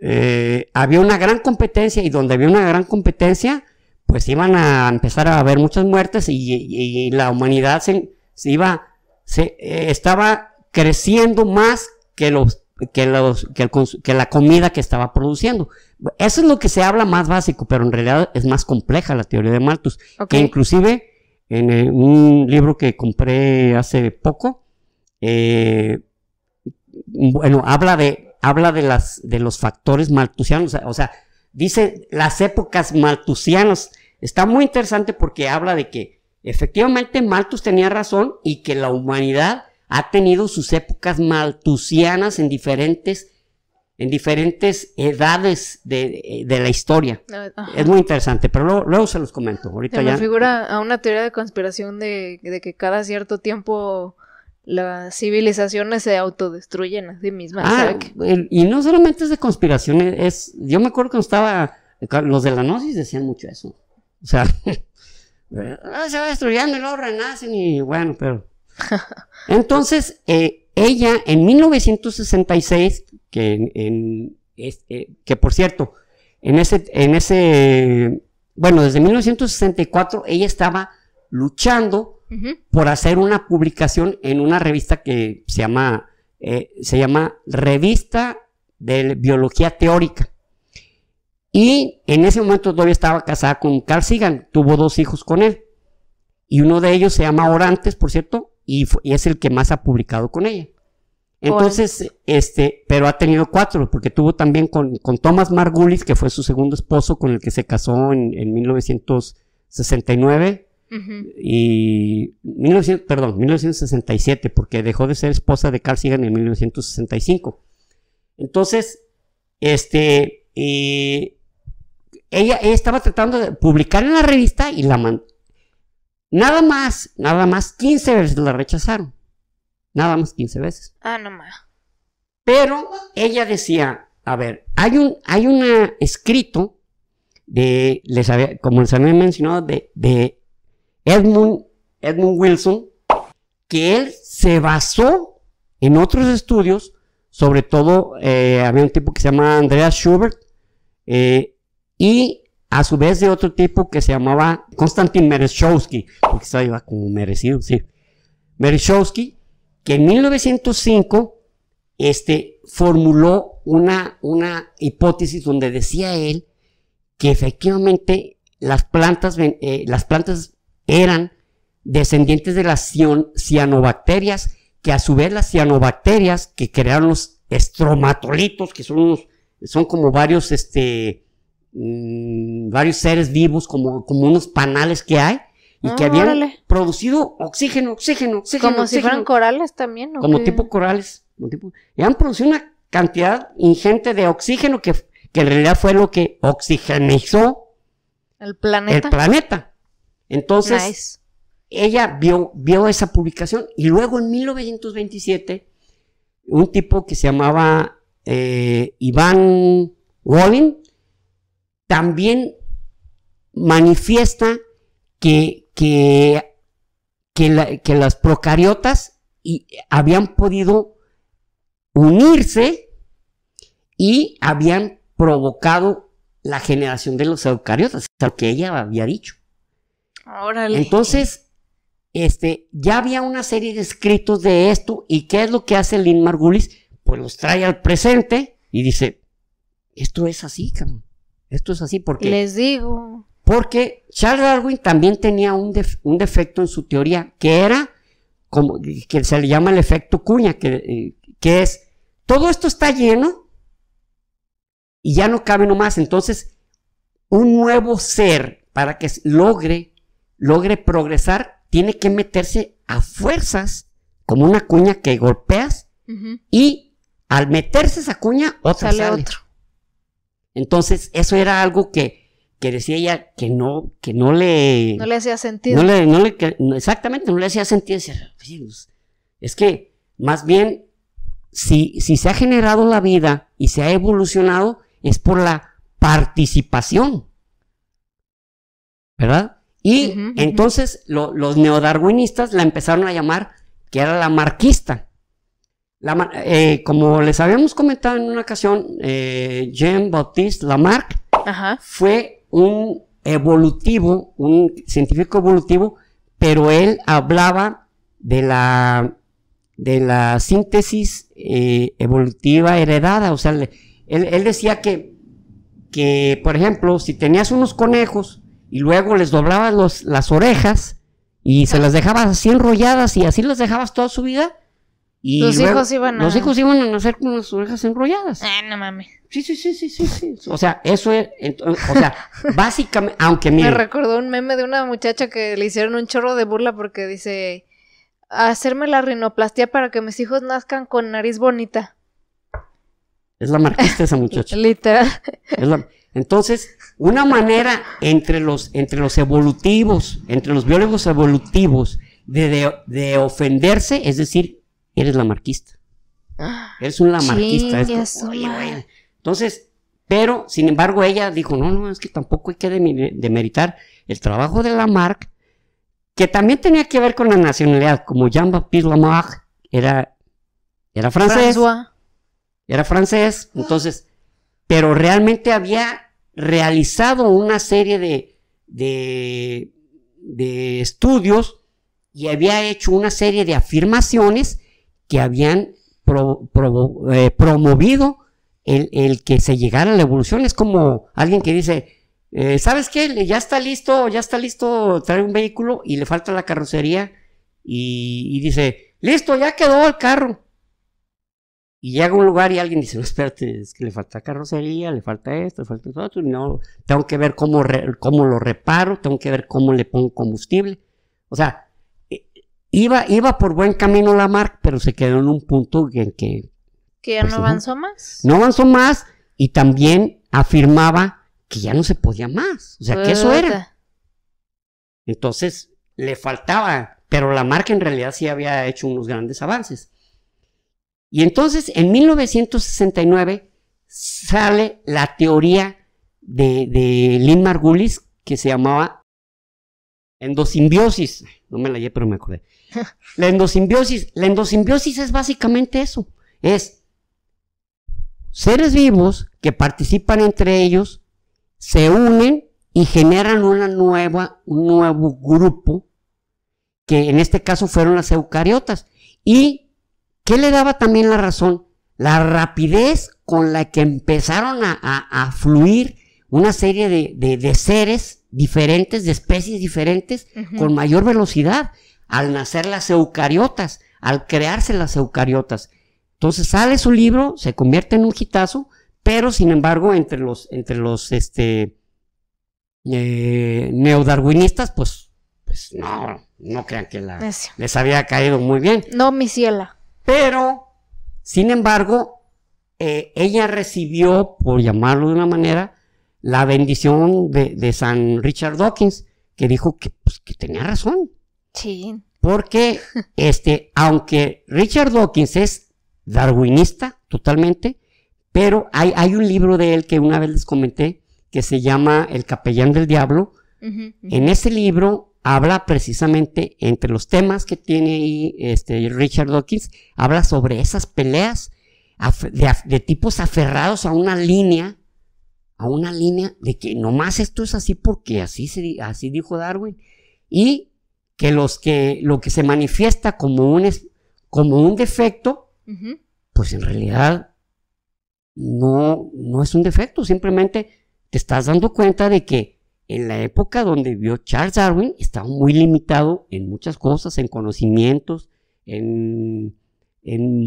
eh, había una gran competencia y donde había una gran competencia, pues iban a empezar a haber muchas muertes y, la humanidad se, iba, se, eh, estaba creciendo más que los que, los, que, la comida que estaba produciendo. Eso es lo que se habla más básico, pero en realidad es más compleja la teoría de Malthus, que inclusive en eh, un libro que compré hace poco, bueno, habla de habla de, las, de los factores maltusianos, o sea, dice las épocas maltusianas. Está muy interesante porque habla de que efectivamente Malthus tenía razón y que la humanidad ha tenido sus épocas maltusianas en diferentes, en diferentes edades de, la historia. Ah, es muy interesante, pero luego, se los comento. Ahorita ya... figura a una teoría de conspiración de que cada cierto tiempo las civilizaciones se autodestruyen a sí mismas. Ah, y no solamente es de conspiraciones, es, yo me acuerdo cuando estaba, los de la Gnosis decían mucho eso. O sea, [laughs] eh, ah, se va destruyendo y luego renacen y bueno, pero... [laughs] Entonces, eh, ella en 1966, que, eh, que por cierto, en ese, en ese, bueno, desde 1964 ella estaba luchando por hacer una publicación en una revista que se llama, eh, se llama Revista de Biología Teórica. Y en ese momento todavía estaba casada con Carl Sagan, tuvo dos hijos con él. Y uno de ellos se llama Orantes, por cierto, y, es el que más ha publicado con ella. Entonces, este, pero ha tenido cuatro, porque tuvo también con, Thomas Margulis, que fue su segundo esposo, con el que se casó en, en 1969. Y perdón, 1967, porque dejó de ser esposa de Carl Sagan en 1965. Entonces, este, eh, ella, estaba tratando de publicar en la revista y la mandó. Nada más, nada más 15 veces la rechazaron. Nada más 15 veces. Ah, no más. Pero ella decía, a ver, hay un, hay una escrito de, les había, como les había mencionado, de Edmund, Wilson, que él se basó en otros estudios, sobre todo eh, había un tipo que se llamaba Andreas Schubert, eh, y a su vez de otro tipo que se llamaba Konstantin Merechowski, porque iba como merecido, sí. que en 1905 este, formuló una, una hipótesis donde decía él que efectivamente las plantas, eh, las plantas eran descendientes de las cianobacterias, que a su vez las cianobacterias que crearon los estromatolitos, que son son como varios, este, mm, varios seres vivos, como, unos panales que hay, y que ah, habían producido oxígeno, oxígeno, oxígeno. Como si fueran corales también, Como tipo corales, y han producido una cantidad ingente de oxígeno que, en realidad fue lo que oxigenizó el planeta. El planeta. Entonces, ella vio, vio esa publicación y luego en 1927, un tipo que se llamaba eh, Iván también manifiesta que, que, que, las procariotas habían podido unirse y habían provocado la generación de los eucariotas, lo que ella había dicho. Entonces, este, ya había una serie de escritos de esto, y ¿qué es lo que hace Lynn Margulis? Pues los trae al presente y dice, esto es así, Esto es así porque... Les digo. Porque Charles Darwin también tenía un, defecto en su teoría, que era como que se le llama el efecto cuña, que, eh, que es, todo esto está lleno y ya no cabe nomás. Entonces, un nuevo ser para que logre logre progresar, tiene que meterse a fuerzas, como una cuña que golpeas, y al meterse esa cuña, otra sale, otro. Entonces, eso era algo que, que decía ella que no, que no le. No le hacía sentido. No exactamente, no le hacía sentido. es que, más bien, si, si se ha generado la vida y se ha evolucionado, es por la participación. ¿Verdad? Y entonces los neodarwinistas la empezaron a llamar que era la marquista. Eh, como les habíamos comentado en una ocasión, eh, Jean-Baptiste Lamarck fue un evolutivo, un científico evolutivo, pero él hablaba de la, de la síntesis eh, evolutiva heredada. O sea, él, él, decía que, que, por ejemplo, si tenías unos conejos, y luego les doblabas las orejas y se las dejabas así enrolladas y así las dejabas toda su vida. Y los hijos iban a... Los hijos iban a nacer con las orejas enrolladas. Ah, no mames. Sí, sí, sí, sí, sí, sí. O sea, eso es... o sea, [laughs] básicamente, aunque Me recordó un meme de una muchacha que le hicieron un chorro de burla porque dice... Hacerme la rinoplastia para que mis hijos nazcan con nariz bonita. Es la marquista esa muchacha. [laughs] Literal. Es la... Entonces, una manera entre los, entre los evolutivos, entre los biólogos evolutivos, de, ofenderse es decir, eres lamarquista. Ah, eres un lamarquista. Entonces, pero, sin embargo, ella dijo, no, no, es que tampoco hay que demeritar el trabajo de Lamarck, que también tenía que ver con la nacionalidad, como Jean-Baptiste Lamarck era, era francés. Era francés, entonces, pero realmente había realizado una serie de, de, estudios y había hecho una serie de afirmaciones que habían eh, promovido el, que se llegara a la evolución. Es como alguien que dice, eh, ¿sabes qué? Ya está listo, ya está listo traer un vehículo y le falta la carrocería y dice, listo, ya quedó el carro. Y llega un lugar y alguien dice, no, espérate, es que le falta carrocería, le falta esto, le falta otro, no, tengo que ver cómo, cómo lo reparo, tengo que ver cómo le pongo combustible. O sea, eh, iba, iba por buen camino la marca, pero se quedó en un punto en que... Que ya pues, no avanzó más. No avanzó más y también afirmaba que ya no se podía más. O sea, que eso era. Entonces, le faltaba, pero la marca en realidad sí había hecho unos grandes avances. Y entonces en 1969 sale la teoría de, Lynn Margulis que se llamaba endosimbiosis. No me la llevé, pero me acordé. [laughs] La endosimbiosis, la endosimbiosis es básicamente eso. Es seres vivos que participan entre ellos, se unen y generan una nueva, un nuevo grupo, que en este caso fueron las eucariotas. Y ¿Qué le daba también la razón? La rapidez con la que empezaron a, fluir una serie de, seres diferentes, de especies diferentes, con mayor velocidad, al nacer las eucariotas, al crearse las eucariotas. Entonces sale su libro, se convierte en un hitazo, pero sin embargo, entre los, entre los este, eh, neodarwinistas, pues, pues no, no crean que la, les había caído muy bien. No, mi ciela. Pero, sin embargo, eh, ella recibió, por llamarlo de una manera, la bendición de, San Richard Dawkins, que dijo que, pues, tenía razón. Sí. Porque, [laughs] este, aunque Richard Dawkins es darwinista totalmente, pero hay, hay, un libro de él que una vez les comenté, que se llama El capellán del diablo, en ese libro habla precisamente entre los temas que tiene ahí este, Richard Dawkins, habla sobre esas peleas de, tipos aferrados a una línea, a una línea de que nomás esto es así porque así, así dijo Darwin, y que, los que lo que se manifiesta como un, como un defecto, pues en realidad no, no es un defecto, simplemente te estás dando cuenta de que en la época donde vivió Charles Darwin, estaba muy limitado en muchas cosas, en conocimientos, en,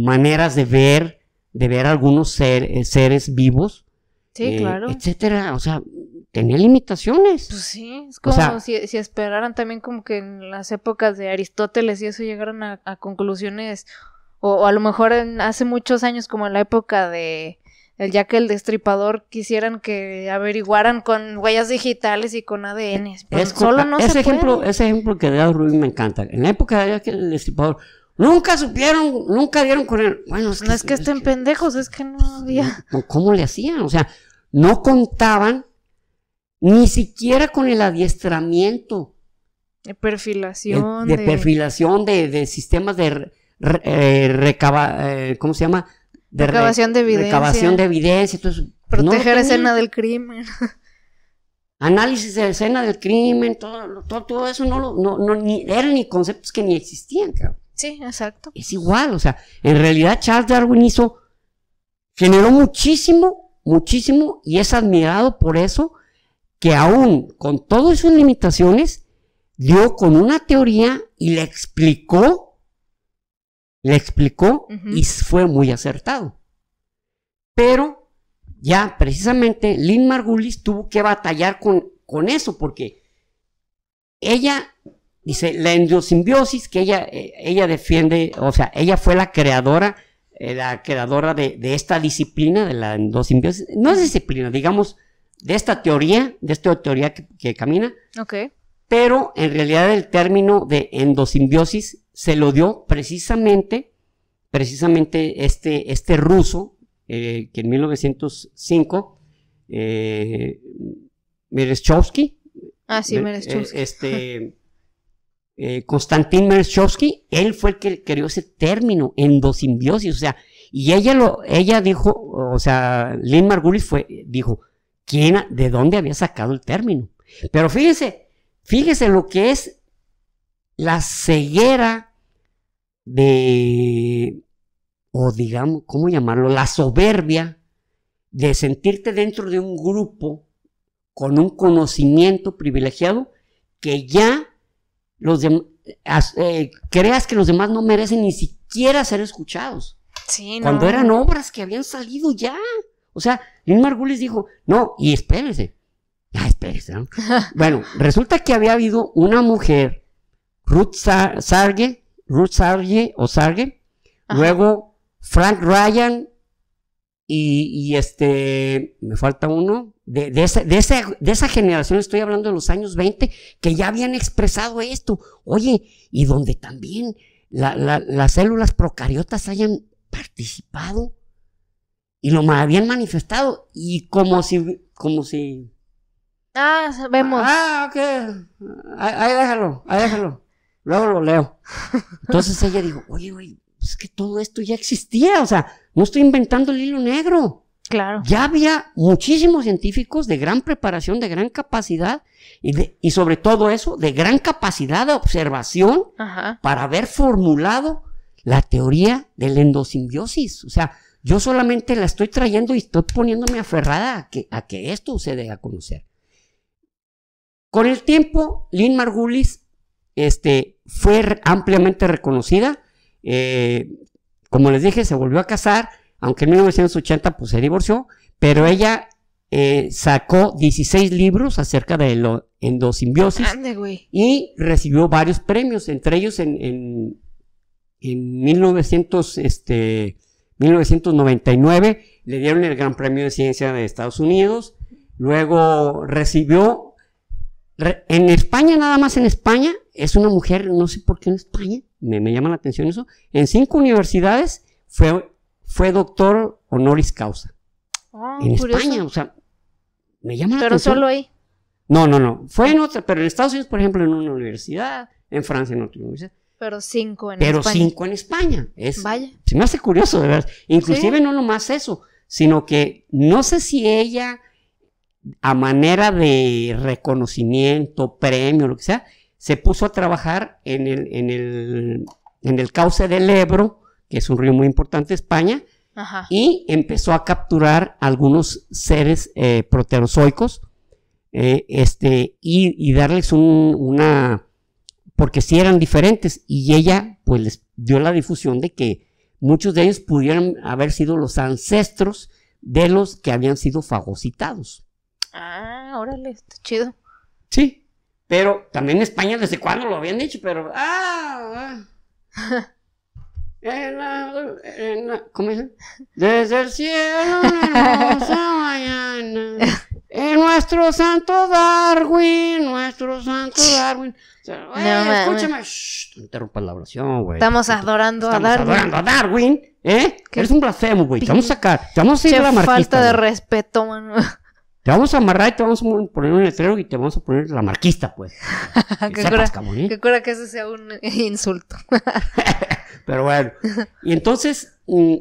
maneras de ver, de ver algunos eh, seres vivos, eh, claro. etcétera. O sea, tenía limitaciones. Pues sí, es como si, esperaran también como que en las épocas de Aristóteles y eso llegaron a, conclusiones, o, a lo mejor en, hace muchos años como en la época de el que el Destripador quisieran que averiguaran con huellas digitales y con ADN. Pues, solo no ese se ejemplo, puede. Ese ejemplo que da Rubí me encanta. En la época de que el Destripador, nunca supieron, nunca dieron con él. Bueno, es que, no es que estén pendejos, es que no había. [laughs] ¿Cómo le hacían? O sea, no contaban ni siquiera con el adiestramiento. De perfilación. Eh, de, perfilación de, sistemas de re, eh, eh, ¿cómo se llama? de recabación de evidencia. Proteger escena del crimen. [laughs] Análisis de escena del crimen, todo, todo, eso no eran ni conceptos que ni existían, Sí, exacto. Es igual, o sea, en realidad Charles Darwin hizo, generó muchísimo, muchísimo, y es admirado por eso, que aún con todas sus limitaciones, dio con una teoría y le explicó le explicó y fue muy acertado. Pero ya precisamente Lynn Margulis tuvo que batallar con, con eso porque ella dice la endosimbiosis que ella, eh, ella defiende, o sea, ella fue la creadora, eh, la creadora de, esta disciplina, de la endosimbiosis, no es disciplina, digamos, de esta teoría, de esta teoría que, camina. Pero en realidad el término de endosimbiosis se lo dio precisamente, precisamente este, este ruso, eh, que en 1905, eh, ah, sí, eh, eh, este, [laughs] Konstantin Mereschowski, él fue el que creó ese término, endosimbiosis, o sea, y ella lo, ella dijo, o sea, Lynn Margulis fue, dijo, ¿quién, de dónde había sacado el término? Pero fíjese, fíjese lo que es la ceguera de, o digamos, ¿cómo llamarlo? La soberbia de sentirte dentro de un grupo con un conocimiento privilegiado que ya los eh, creas que los demás no merecen ni siquiera ser escuchados. Sí, Cuando eran obras que habían salido ya. O sea, Lynn Margulis dijo, no, y espérese. espérese. [laughs] bueno, resulta que había habido una mujer, Ruth Sarge, Ruth Sarge, o luego Frank Ryan y, este, me falta uno, de, esa, de, de, esa, generación, estoy hablando de los años 20, que ya habían expresado esto. Oye, y donde también las células procariotas hayan participado y lo habían manifestado y como si, como si... Ah, vemos. Ah, ok. ahí déjalo, ahí déjalo luego lo leo. Entonces ella dijo, oye, oye, es que todo esto ya existía, o sea, no estoy inventando el hilo negro. Claro. Ya había muchísimos científicos de gran preparación, de gran capacidad y, sobre todo eso, de gran capacidad de observación para haber formulado la teoría de la endosimbiosis. O sea, yo solamente la estoy trayendo y estoy poniéndome aferrada a que, a que esto se dé a conocer. Con el tiempo, Lynn Margulis este, fue ampliamente reconocida. Eh, como les dije, se volvió a casar, aunque en 1980 pues, se divorció, pero ella eh, sacó 16 libros acerca de la endosimbiosis y recibió varios premios, entre ellos en, 1999 este, le dieron el Gran Premio de Ciencia de Estados Unidos, luego recibió, en España, nada más en España, es una mujer, no sé por qué en España, me, llama la atención eso, en cinco universidades fue, doctor honoris causa. Ah, en España, o sea, me llama la pero atención. Pero solo ahí. No, no, no, fue en otra, pero en Estados Unidos, por ejemplo, en una universidad, en Francia en otra universidad. Pero cinco en España. Pero cinco en España. Vaya. Se me hace curioso, de verdad. Inclusive no no nomás eso, sino que no sé si ella, a manera de reconocimiento, premio, lo que sea, se puso a trabajar en el, cauce del Ebro, que es un río muy importante de España, y empezó a capturar algunos seres eh, proterozoicos eh, este, y, darles una... porque sí eran diferentes, y ella pues les dio la difusión de que muchos de ellos pudieran haber sido los ancestros de los que habían sido fagocitados. Ah, órale, está chido. Sí, pero también España desde cuándo lo habían dicho, pero... Ah, ah. ¿Cómo es? Desde el cielo, una hermosa mañana. En nuestro santo Darwin, nuestro santo Darwin. no, escúchame. Shh, no la oración, güey. Estamos adorando a Darwin. Estamos adorando a Darwin, ¿eh? Eres un blasfemo, güey. Te vamos a sacar. Te vamos a ir a la marquita. falta de respeto, mano vamos a amarrar y te vamos a poner un letrero y te vamos a poner la marquista, pues. [laughs] ¿eh? que cura, que cura eso sea un [laughs] insulto. [laughs] Pero bueno. Y entonces, mm,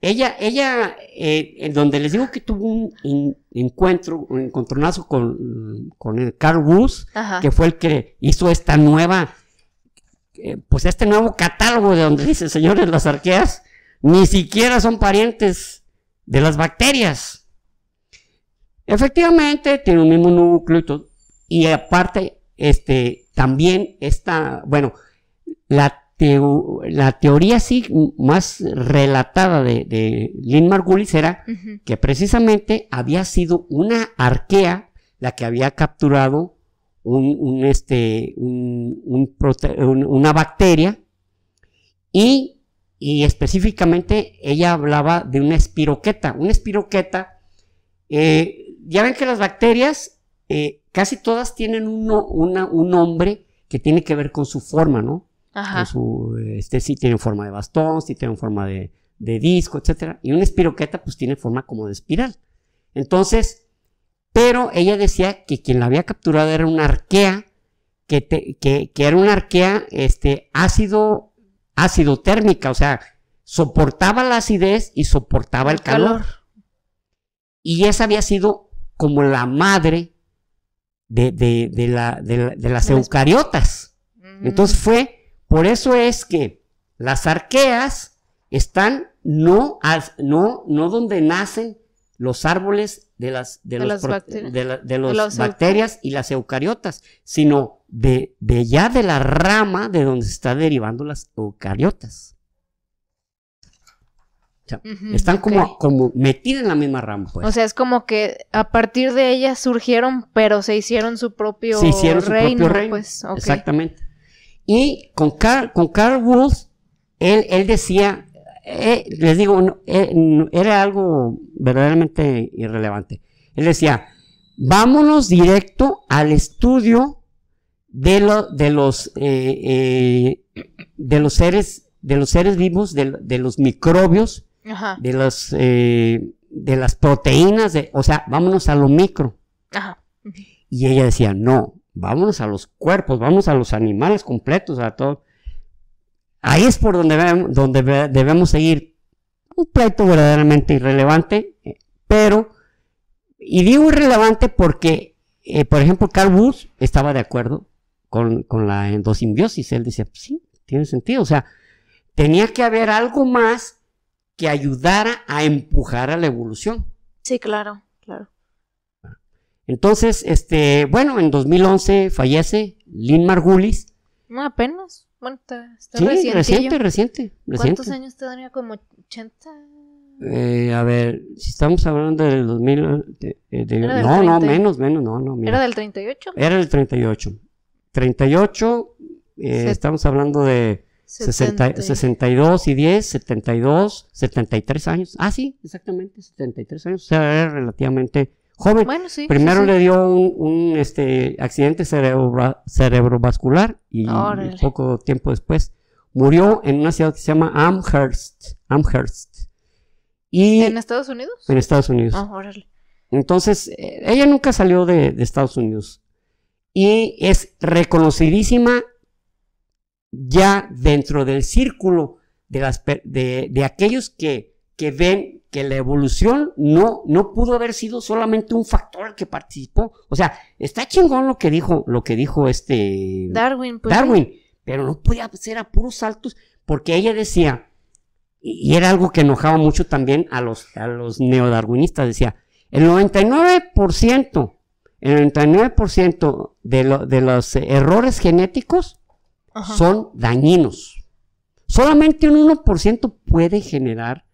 ella, ella, eh, donde les digo que tuvo un encuentro, un encontronazo con, el Carl Bus, que fue el que hizo esta nueva, eh, pues este nuevo catálogo de donde dice, señores, las arqueas ni siquiera son parientes de las bacterias. Efectivamente, tiene un mismo núcleo y aparte, este, también está, bueno, la, teoría sí más relatada de, Lynn Margulis era que precisamente había sido una arquea la que había capturado un, este, una bacteria y, específicamente ella hablaba de una espiroqueta. Una espiroqueta eh, ya ven que las bacterias eh, casi todas tienen un, un nombre que tiene que ver con su forma, ¿no? Ajá. Su, eh, este sí tienen forma de bastón, sí tienen forma de, disco, etcétera. Y una espiroqueta pues tiene forma como de espiral. Entonces, pero ella decía que quien la había capturado era una arquea, que, era una arquea este, ácido, ácido térmica, o sea, soportaba la acidez y soportaba el, calor. Y esa había sido como la madre de, la, de, las eucariotas. Entonces fue, por eso es que las arqueas están no, no, no donde nacen los árboles de las, de las, bacterias. bacterias y las eucariotas, sino de, de ya de la rama de donde se están derivando las eucariotas están como, como metidas en la misma rama, pues. O sea, es como que a partir de ellas surgieron, pero se hicieron su propio se hicieron reino, su propio pues, Exactamente. Y con Carl, con él, decía, eh, les digo, eh, era algo verdaderamente irrelevante. Él decía, vámonos directo al estudio de, de los eh, de los seres de los seres vivos, de los microbios de las eh, de las proteínas, de, o sea, vámonos a lo micro. Y ella decía, no, vámonos a los cuerpos, vamos a los animales completos, a todo. Ahí es por donde, debemos, donde debemos seguir. Un pleito verdaderamente irrelevante, eh, pero, y digo irrelevante porque, eh, por ejemplo, Carl Bush estaba de acuerdo con, la endosimbiosis. Él decía, sí, tiene sentido. O sea, tenía que haber algo más que ayudara a empujar a la evolución. Sí, claro, claro. Entonces, este, bueno, en 2011 fallece Lynn Margulis. No, apenas. Bueno, está, está sí, reciente, reciente, reciente. ¿Cuántos años te daría? ¿Como 80? Eh, a ver, si estamos hablando del 2000... Eh, de, eh, no, no, menos, menos, no, no. ¿Era del 38? Era del 38. 38, eh, estamos hablando de 62 y 10, 72, 73 años. Ah, sí, exactamente, 73 años. O sea, era relativamente joven. Bueno, sí, Primero le dio un, este, accidente cerebro, cerebrovascular y poco tiempo después murió en una ciudad que se llama Amherst. Amherst. ¿En Estados Unidos? En Estados Unidos. Ah, órale. Entonces, ella nunca salió de, de Estados Unidos. Y es reconocidísima ya dentro del círculo de, las, aquellos que, que, ven que la evolución no, no pudo haber sido solamente un factor que participó. O sea, está chingón lo que dijo, lo que dijo este Darwin, pues, Darwin pero no podía ser a puros saltos, porque ella decía, y era algo que enojaba mucho también a los, a los neodarwinistas, decía, el 99%, el 99% de los errores genéticos son dañinos. Solamente un 1% puede generar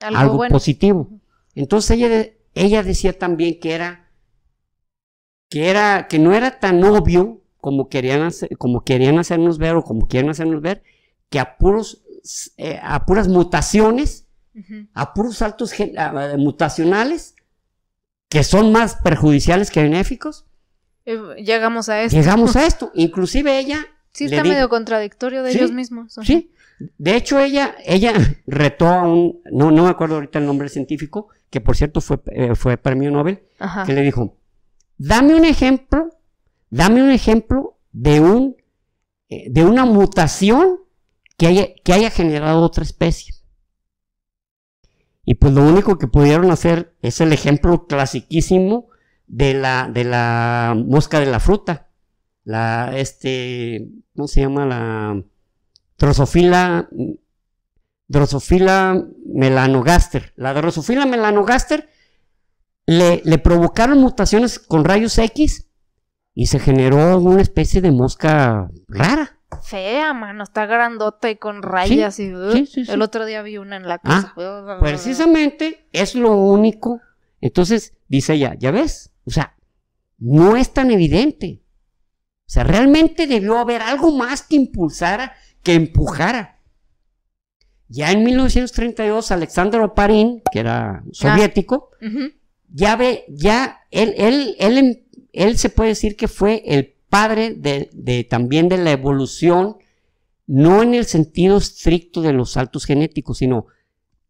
algo, positivo. Entonces ella, ella decía también que era, que era, que no era tan obvio como querían, como querían hacernos ver o como quieren hacernos ver, que a eh, puras mutaciones, a puros saltos mutacionales, que son más perjudiciales que benéficos. Eh, llegamos a esto. Llegamos a [laughs] esto. Inclusive ella Sí, está medio contradictorio de ellos mismos. Sí. De hecho, ella, ella [laughs] retó a un, no, no me acuerdo ahorita el nombre científico, que por cierto fue, eh, fue premio Nobel, que le dijo, dame un ejemplo, dame un ejemplo de un, eh, de una mutación que haya, que haya generado otra especie. Y pues lo único que pudieron hacer es el ejemplo clasiquísimo de la, de la mosca de la fruta la, este, ¿cómo se llama? La drosofila, drosofila melanogaster. La drosofila melanogaster le, provocaron mutaciones con rayos X y se generó una especie de mosca rara. Fea, mano, está grandota y con rayas y uh, el otro día vi una en la casa. Ah, precisamente es lo único. Entonces, dice ella, ya ves, o sea, no es tan evidente. O sea, realmente debió haber algo más que impulsara, que empujara. Ya en 1932, Alexander Oparin, que era soviético, ah, ya ve, ya él, em, él, se puede decir que fue el padre de, también de la evolución, no en el sentido estricto de los saltos genéticos, sino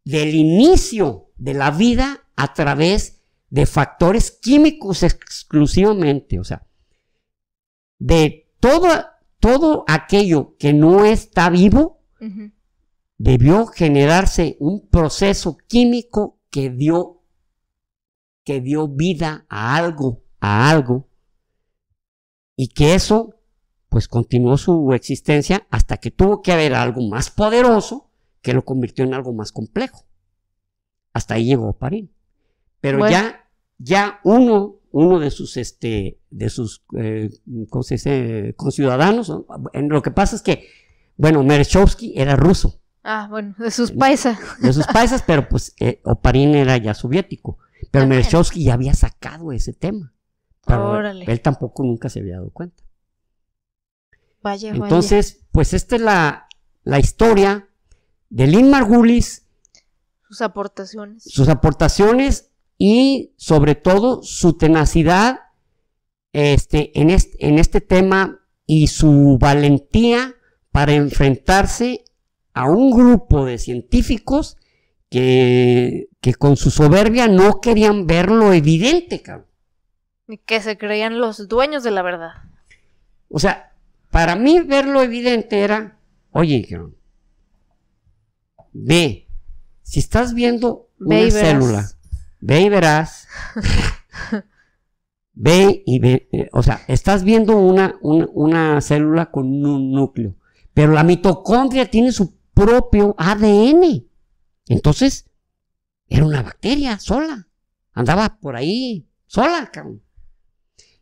del inicio de la vida a través de factores químicos exclusivamente. O sea, de todo, todo aquello que no está vivo, debió generarse un proceso químico que dio, que dio vida a algo, a algo, y que eso, pues continuó su existencia hasta que tuvo que haber algo más poderoso que lo convirtió en algo más complejo. Hasta ahí llegó Parín. Pero ya, ya uno uno de sus, este, de sus eh, ¿cómo se dice? conciudadanos. Lo que pasa es que, bueno, Merechowski era ruso. Ah, bueno, de sus paisas. De sus paisas, pero pues eh, Oparín era ya soviético. Pero Merechowski ya había sacado ese tema. él tampoco nunca se había dado cuenta. Vaya, Entonces, pues esta es la, la historia de Lin Margulis. Sus aportaciones. Sus aportaciones y sobre todo su tenacidad este, en, este, en este tema y su valentía para enfrentarse a un grupo de científicos que, con su soberbia no querían ver lo evidente, cabrón. Y que se creían los dueños de la verdad. O sea, para mí ver lo evidente era, oye, cabrón, ve, si estás viendo una célula, Ve y verás. [laughs] ve y ve. Eh, o sea, estás viendo una, una, célula con un núcleo. Pero la mitocondria tiene su propio ADN. Entonces, era una bacteria sola. Andaba por ahí sola,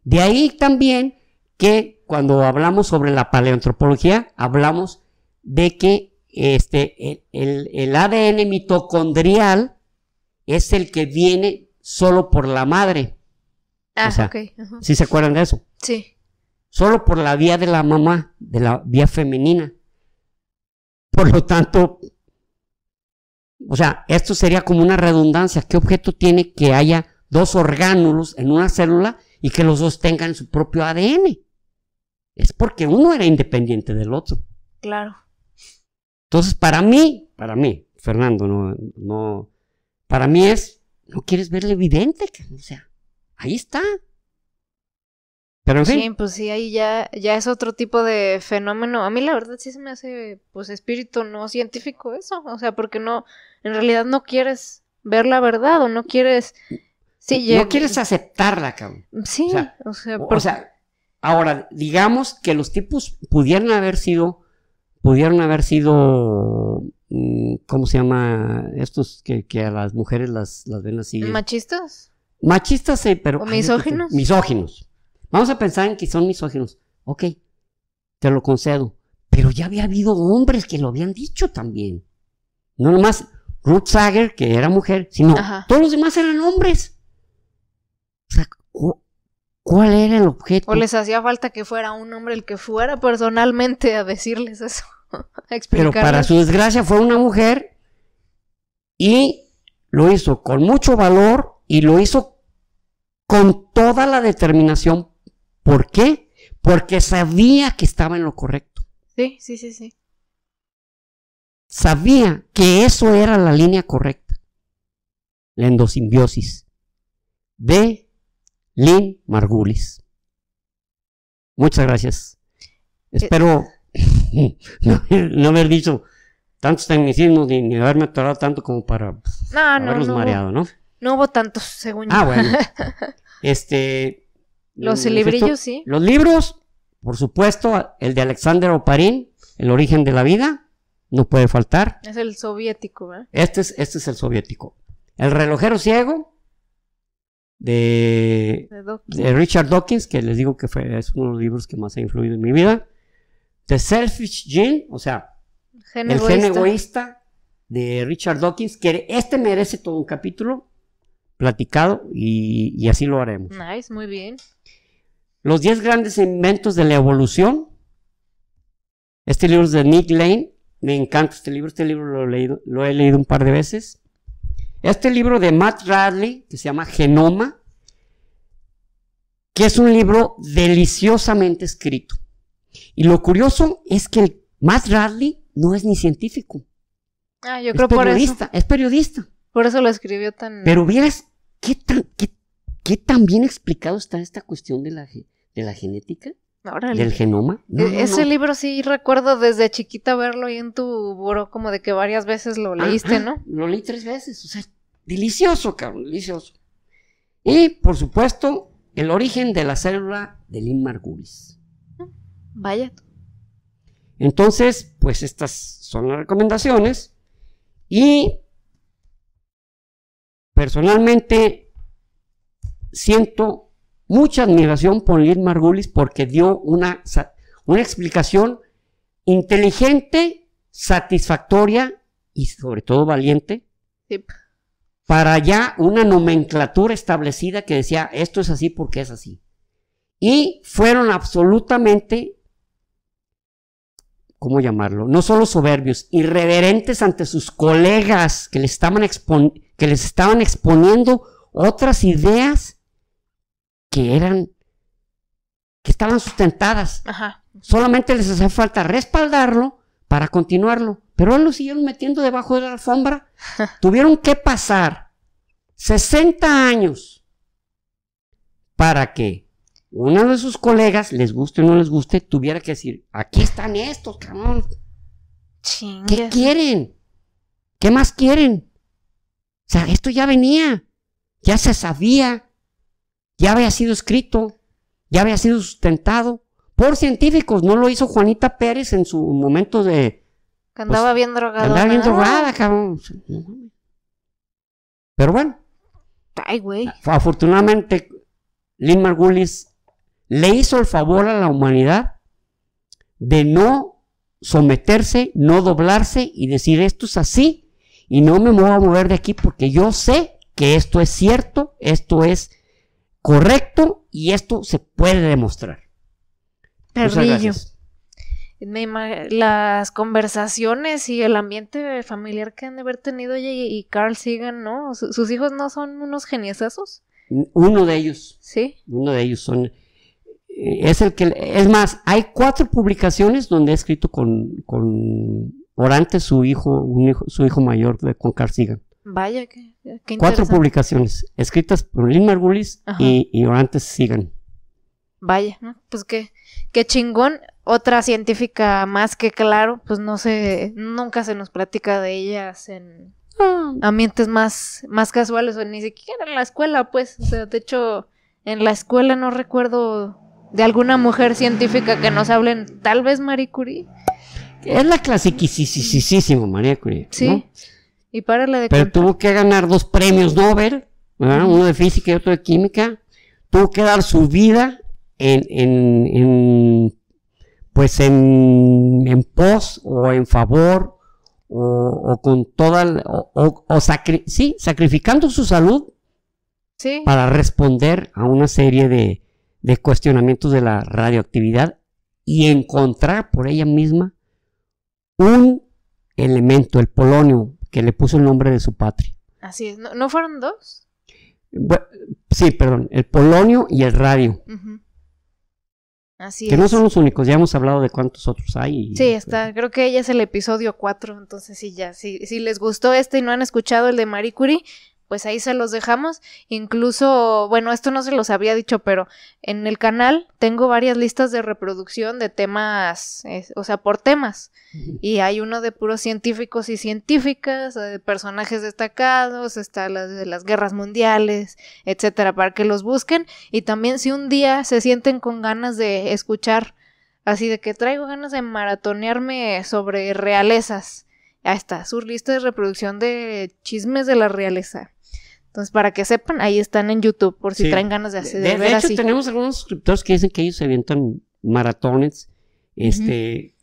De ahí también que cuando hablamos sobre la paleoantropología, hablamos de que este, el, el ADN mitocondrial es el que viene solo por la madre. Ah, ok. ¿Sí se acuerdan de eso? Sí. Solo por la vía de la mamá, de la vía femenina. Por lo tanto, o sea, esto sería como una redundancia. ¿Qué objeto tiene que haya dos orgánulos en una célula y que los dos tengan su propio ADN? Es porque uno era independiente del otro. Claro. Entonces, para mí, para mí, Fernando, no, no, para mí es, no quieres verle evidente, o sea, ahí está. Pero en Sí, pues sí, ahí ya, ya es otro tipo de fenómeno. A mí la verdad sí se me hace, pues, espíritu no científico eso. O sea, porque no, en realidad no quieres ver la verdad o no quieres... Sí, no quieres aceptarla, cabrón. Sí, o sea, o sea, ahora, digamos que los tipos pudieran haber sido, pudieran haber sido Mm, ¿cómo se llama? Estos que, a las mujeres las, ven así. ¿Machistas? Machistas, sí, pero... ¿O misóginos? misóginos. Vamos a pensar en que son misóginos. Ok, te lo concedo. Pero ya había habido hombres que lo habían dicho también. No nomás Ruth Sager, que era mujer, sino todos los demás eran hombres. O sea, ¿cuál era el objeto? O les hacía falta que fuera un hombre el que fuera personalmente a decirles eso. [laughs] Pero para su desgracia fue una mujer y lo hizo con mucho valor y lo hizo con toda la determinación. ¿Por qué? Porque sabía que estaba en lo correcto. Sí, sí, sí, sí. Sabía que eso era la línea correcta. La endosimbiosis de Lynn Margulis. Muchas gracias. Eh, Espero [laughs] no, haber dicho tantos tecnicismos ni, haberme atorado tanto como para no, mareado, ¿no? No hubo tantos, según ah, yo. bueno. [laughs] Este. Los librillos, sí. Los libros, por supuesto, el de Alexander Oparin, El origen de la vida, no puede faltar. Es el soviético, ¿verdad? Este es, este es el soviético. El relojero ciego, de, Richard Dawkins, que les digo que es uno de los libros que más ha influido en mi vida. The Selfish Gene, o sea, el gen egoísta de Richard Dawkins, que este merece todo un capítulo platicado y, así lo haremos. Nice, muy bien. Los 10 grandes inventos de la evolución. Este libro es de Nick Lane. Me encanta este libro. Este libro lo he leído, lo he leído un par de veces. Este libro de Matt Radley, que se llama Genoma, que es un libro deliciosamente escrito. Y lo curioso es que el Matt Radley no es ni científico. Ah, yo es creo periodista, por eso. Es periodista. Por eso lo escribió tan. Pero vieras qué tan, qué, bien explicado está esta cuestión de la, de la genética. del genoma. E, ese libro sí recuerdo desde chiquita verlo y en tu buró como de que varias veces lo leíste, ¿no? Lo leí tres veces, o sea, delicioso, cabrón, delicioso. Y, por supuesto, el origen de la célula de Lynn Margulis. Vaya. Entonces, pues estas son las recomendaciones. Y personalmente siento mucha admiración por Lid Margulis porque dio una, una explicación inteligente, satisfactoria y sobre todo valiente. Para ya una nomenclatura establecida que decía esto es así porque es así. Y fueron absolutamente ¿cómo llamarlo? No solo soberbios, irreverentes ante sus colegas que les estaban, exponiendo otras ideas que eran, que estaban sustentadas. Solamente les hacía falta respaldarlo para continuarlo. Pero él lo siguieron metiendo debajo de la alfombra. [laughs] Tuvieron que pasar 60 años para que uno de sus colegas, les guste o no les guste, tuviera que decir, aquí están estos, cabrón. ¿Qué quieren? ¿Qué más quieren? O sea, esto ya venía, ya se sabía, ya había sido escrito, ya había sido sustentado por científicos. No lo hizo Juanita Pérez en su momento de... Que andaba pues, bien drogada. Andaba bien drogada, cabrón. Pero bueno. Ay, güey. Afortunadamente, Lynn Margulis le hizo el favor a la humanidad de no someterse, no doblarse y decir esto es así y no me voy a mover de aquí porque yo sé que esto es cierto, esto es correcto y esto se puede demostrar. Perrillo. Las conversaciones y el ambiente familiar que han de haber tenido ella y Carl sigan, ¿no? ¿Sus hijos no son unos geniesazos? Uno de ellos. Sí. Uno de ellos son eh, es el que, es más, hay cuatro publicaciones donde ha escrito con, con Orante, su hijo, un hijo, su hijo mayor, con Concar Sigan. Vaya, que Cuatro publicaciones, escritas por Lynn Margulis y, y Orante Sigan. Vaya, pues que, qué chingón. Otra científica más que claro, pues no sé, nunca se nos platica de ellas en ah. ambientes más, más casuales o ni siquiera en la escuela, pues. O sea, de hecho, en la escuela no recuerdo de alguna mujer científica que nos hablen, tal vez Marie Curie. Es la clasiquisísimo Marie Curie. Sí. Y para de Pero tuvo que ganar dos premios Nobel, ¿verdad? uno de física y otro de química. Tuvo que dar su vida en, en, en pues en, en, pos o en favor o, con toda, o, o, sacrificando su salud para responder a una serie de, de cuestionamientos de la radioactividad y encontrar por ella misma un elemento, el polonio, que le puso el nombre de su patria. Así es, ¿no, fueron dos? sí, perdón, el polonio y el radio. que no son los únicos, ya hemos hablado de cuántos otros hay. sí, este está, creo que ya es el episodio 4, entonces sí, ya, si, si les gustó este y no han escuchado el de Marie Curie, pues ahí se los dejamos. Incluso, bueno, esto no se los había dicho, pero en el canal tengo varias listas de reproducción de temas, o sea, por temas. Y hay uno de puros científicos y científicas, de personajes destacados, está la de las guerras mundiales, etcétera, para que los busquen. Y también si un día se sienten con ganas de escuchar, así de que traigo ganas de maratonearme sobre realezas. Ahí está, su lista de reproducción de chismes de la realeza. Entonces, para que sepan, ahí están en YouTube, por si traen ganas de hacer. De, de, hecho, tenemos algunos suscriptores que dicen que ellos se avientan maratones. Este.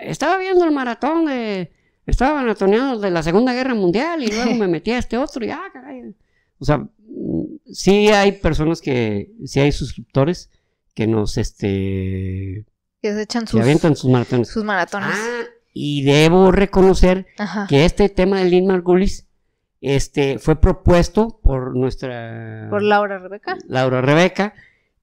Estaba viendo el maratón de. Estaba maratoneando de la Segunda Guerra Mundial y luego [laughs] me metí a este otro y ah, caray. O sea, mm, sí hay personas que. Sí hay suscriptores que nos. este Que se echan sus. avientan sus maratones. Sus maratones. Ah, y debo reconocer que este tema de Lin Margulis este, fue propuesto por nuestra... Por Laura Rebeca. Laura Rebeca,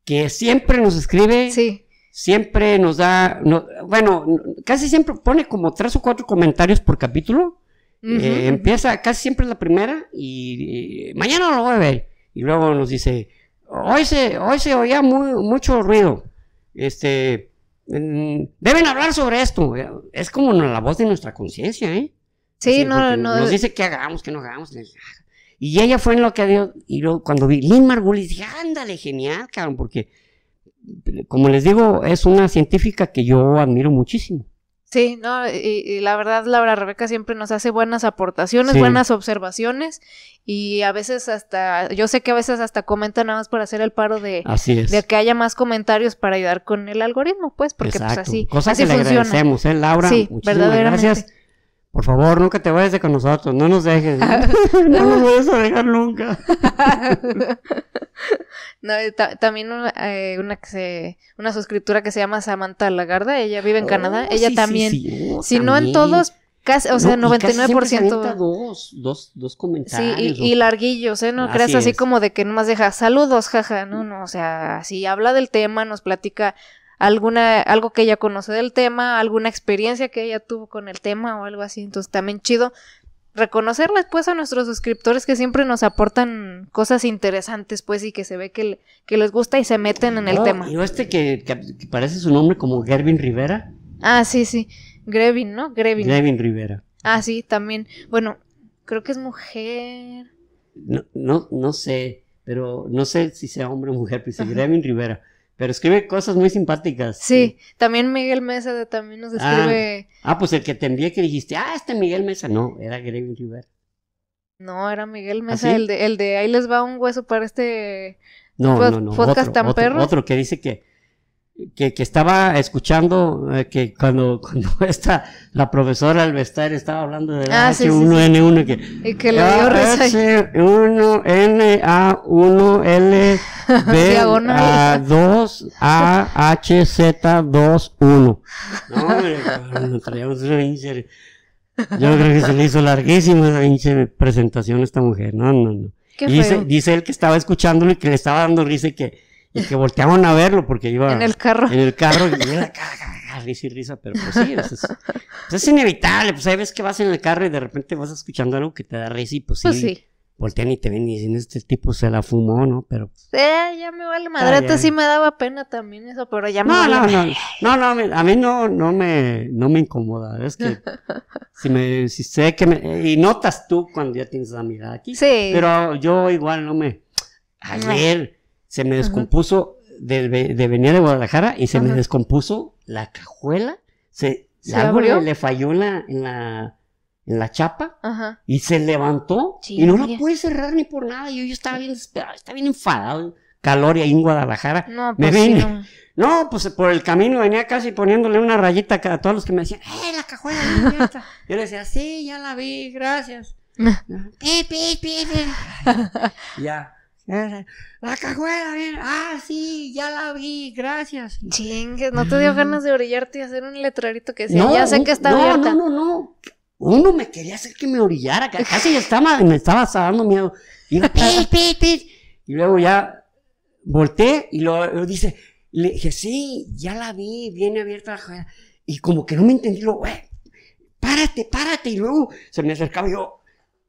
que siempre nos escribe. Sí. Siempre nos da, bueno, casi siempre pone como tres o cuatro comentarios por capítulo. Eh, empieza casi siempre la primera y, mañana lo voy a ver. Y luego nos dice, hoy se, hoy se oía mucho ruido. Este, mm, deben hablar sobre esto. Es como la voz de nuestra conciencia, ¿eh? Sí, no, no. Nos dice que hagamos, que no hagamos. Ah". Y ella fue en lo que dio. Y yo cuando vi Lynn Margulis, ándale, genial, cabrón, porque, como les digo, es una científica que yo admiro muchísimo. Sí, no, y, la verdad Laura Rebeca siempre nos hace buenas aportaciones, buenas observaciones y a veces hasta, yo sé que a veces hasta comenta nada más por hacer el paro de, de que haya más comentarios para ayudar con el algoritmo, pues, porque pues, así, Cosa así que funciona. Le agradecemos, ¿eh, Laura? Sí, verdaderamente. gracias por favor, nunca te vayas de con nosotros, no nos dejes, no [laughs] nos vayas a dejar nunca. [laughs] también una, eh, una, que se, suscriptura que se llama Samantha Lagarda, ella vive en Canadá, oh, ella también, oh, si no en todos, casi, o sea, 99%. dos, dos, dos comentarios. Sí, y, larguillos, ¿eh? No creas así, como de que nomás deja saludos, jaja, no, no, o sea, si habla del tema, nos platica alguna, algo que ella conoce del tema, alguna experiencia que ella tuvo con el tema o algo así. Entonces también chido reconocerles pues a nuestros suscriptores que siempre nos aportan cosas interesantes pues y que se ve que, les gusta y se meten en el tema. Y este que, parece su nombre como Gervin Rivera. Ah, sí, sí. Grevin, ¿no? Grevin. Grevin Rivera. Ah, sí, también. Bueno, creo que es mujer. No, no, no sé, pero no sé si sea hombre o mujer, pero si Grevin Rivera. Pero escribe cosas muy simpáticas. Sí, también Miguel Mesa también nos ah. escribe. Ah, pues el que te envié que dijiste, ah, este Miguel Mesa. No, era Greg River. No, era Miguel ¿Ah, Mesa, el, de, el de ahí les va un hueso para este no, no, no, podcast tan perro. Otro que dice que que, estaba escuchando eh, que [laughs] cuando, esta, la profesora Alvestar estaba hablando de la H1N1 ah, y que le dio H1NA1LB2AHZ21 [laughs] no, hombre, traíamos una yo creo que se le hizo larguísima la presentación a esta mujer no, no, no dice, dice él que estaba escuchándolo y que le estaba dando risa y que y que volteaban a verlo porque iba en el carro. En el carro y era risa y risa, pero pues sí, eso es, pues es, inevitable, pues hay veces que vas en el carro y de repente vas escuchando algo que te da risa y pues, pues sí. Voltean y te ven y dicen, este tipo se la fumó, ¿no? Pero... Pues ya me vale ah, madre, ah, sí me daba pena también eso, pero ya me no, no, no, no, no, a mí no, no, me, no me incomoda, es que [laughs] si, me, si sé que me... Y notas tú cuando ya tienes la mirada aquí. Sí. Pero yo igual no me... Ayer se me descompuso, de, venía de Guadalajara y se me descompuso la cajuela, se, algo le, falló en la, en la, chapa y se levantó y no la pude cerrar ni por nada. Yo, yo estaba bien desesperado, bien enfadado, calor ahí en Guadalajara. Pues me vine. no. pues por el camino venía casi poniéndole una rayita a todos los que me decían, ¡eh, la cajuela! La [laughs] Yo le decía, sí, ya la vi, gracias. [laughs] [laughs] ya. La cajuela, bien. Ah, sí, ya la vi, gracias. Chingues, ¿no te dio ganas de orillarte y hacer un letrarito que sea? ya sé que está no, No, no, no. Uno me quería hacer que me orillara, casi estaba, me estaba dando miedo. Y, luego ya volteé y lo, dice, le dije, sí, ya la vi, viene abierta la cajuela. Y como que no me entendí, párate, párate. Y luego se me acercaba y yo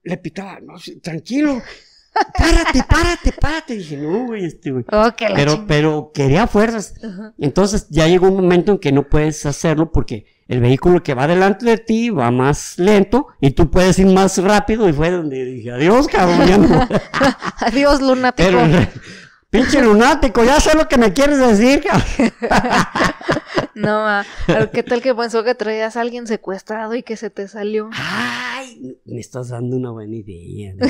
le pitaba, no, tranquilo párate, párate, párate. dije, no, güey, este, güey. Ok. Oh, pero, pero quería fuerzas. Entonces ya llegó un momento en que no puedes hacerlo porque el vehículo que va delante de ti va más lento y tú puedes ir más rápido. Y fue donde dije, adiós, cabrón, [laughs] adiós, lunático. Pero, pinche lunático, ya sé lo que me quieres decir, [laughs] no, ma. ¿qué tal que pensó que traías a alguien secuestrado y que se te salió? Ay, me estás dando una buena idea. ¿no?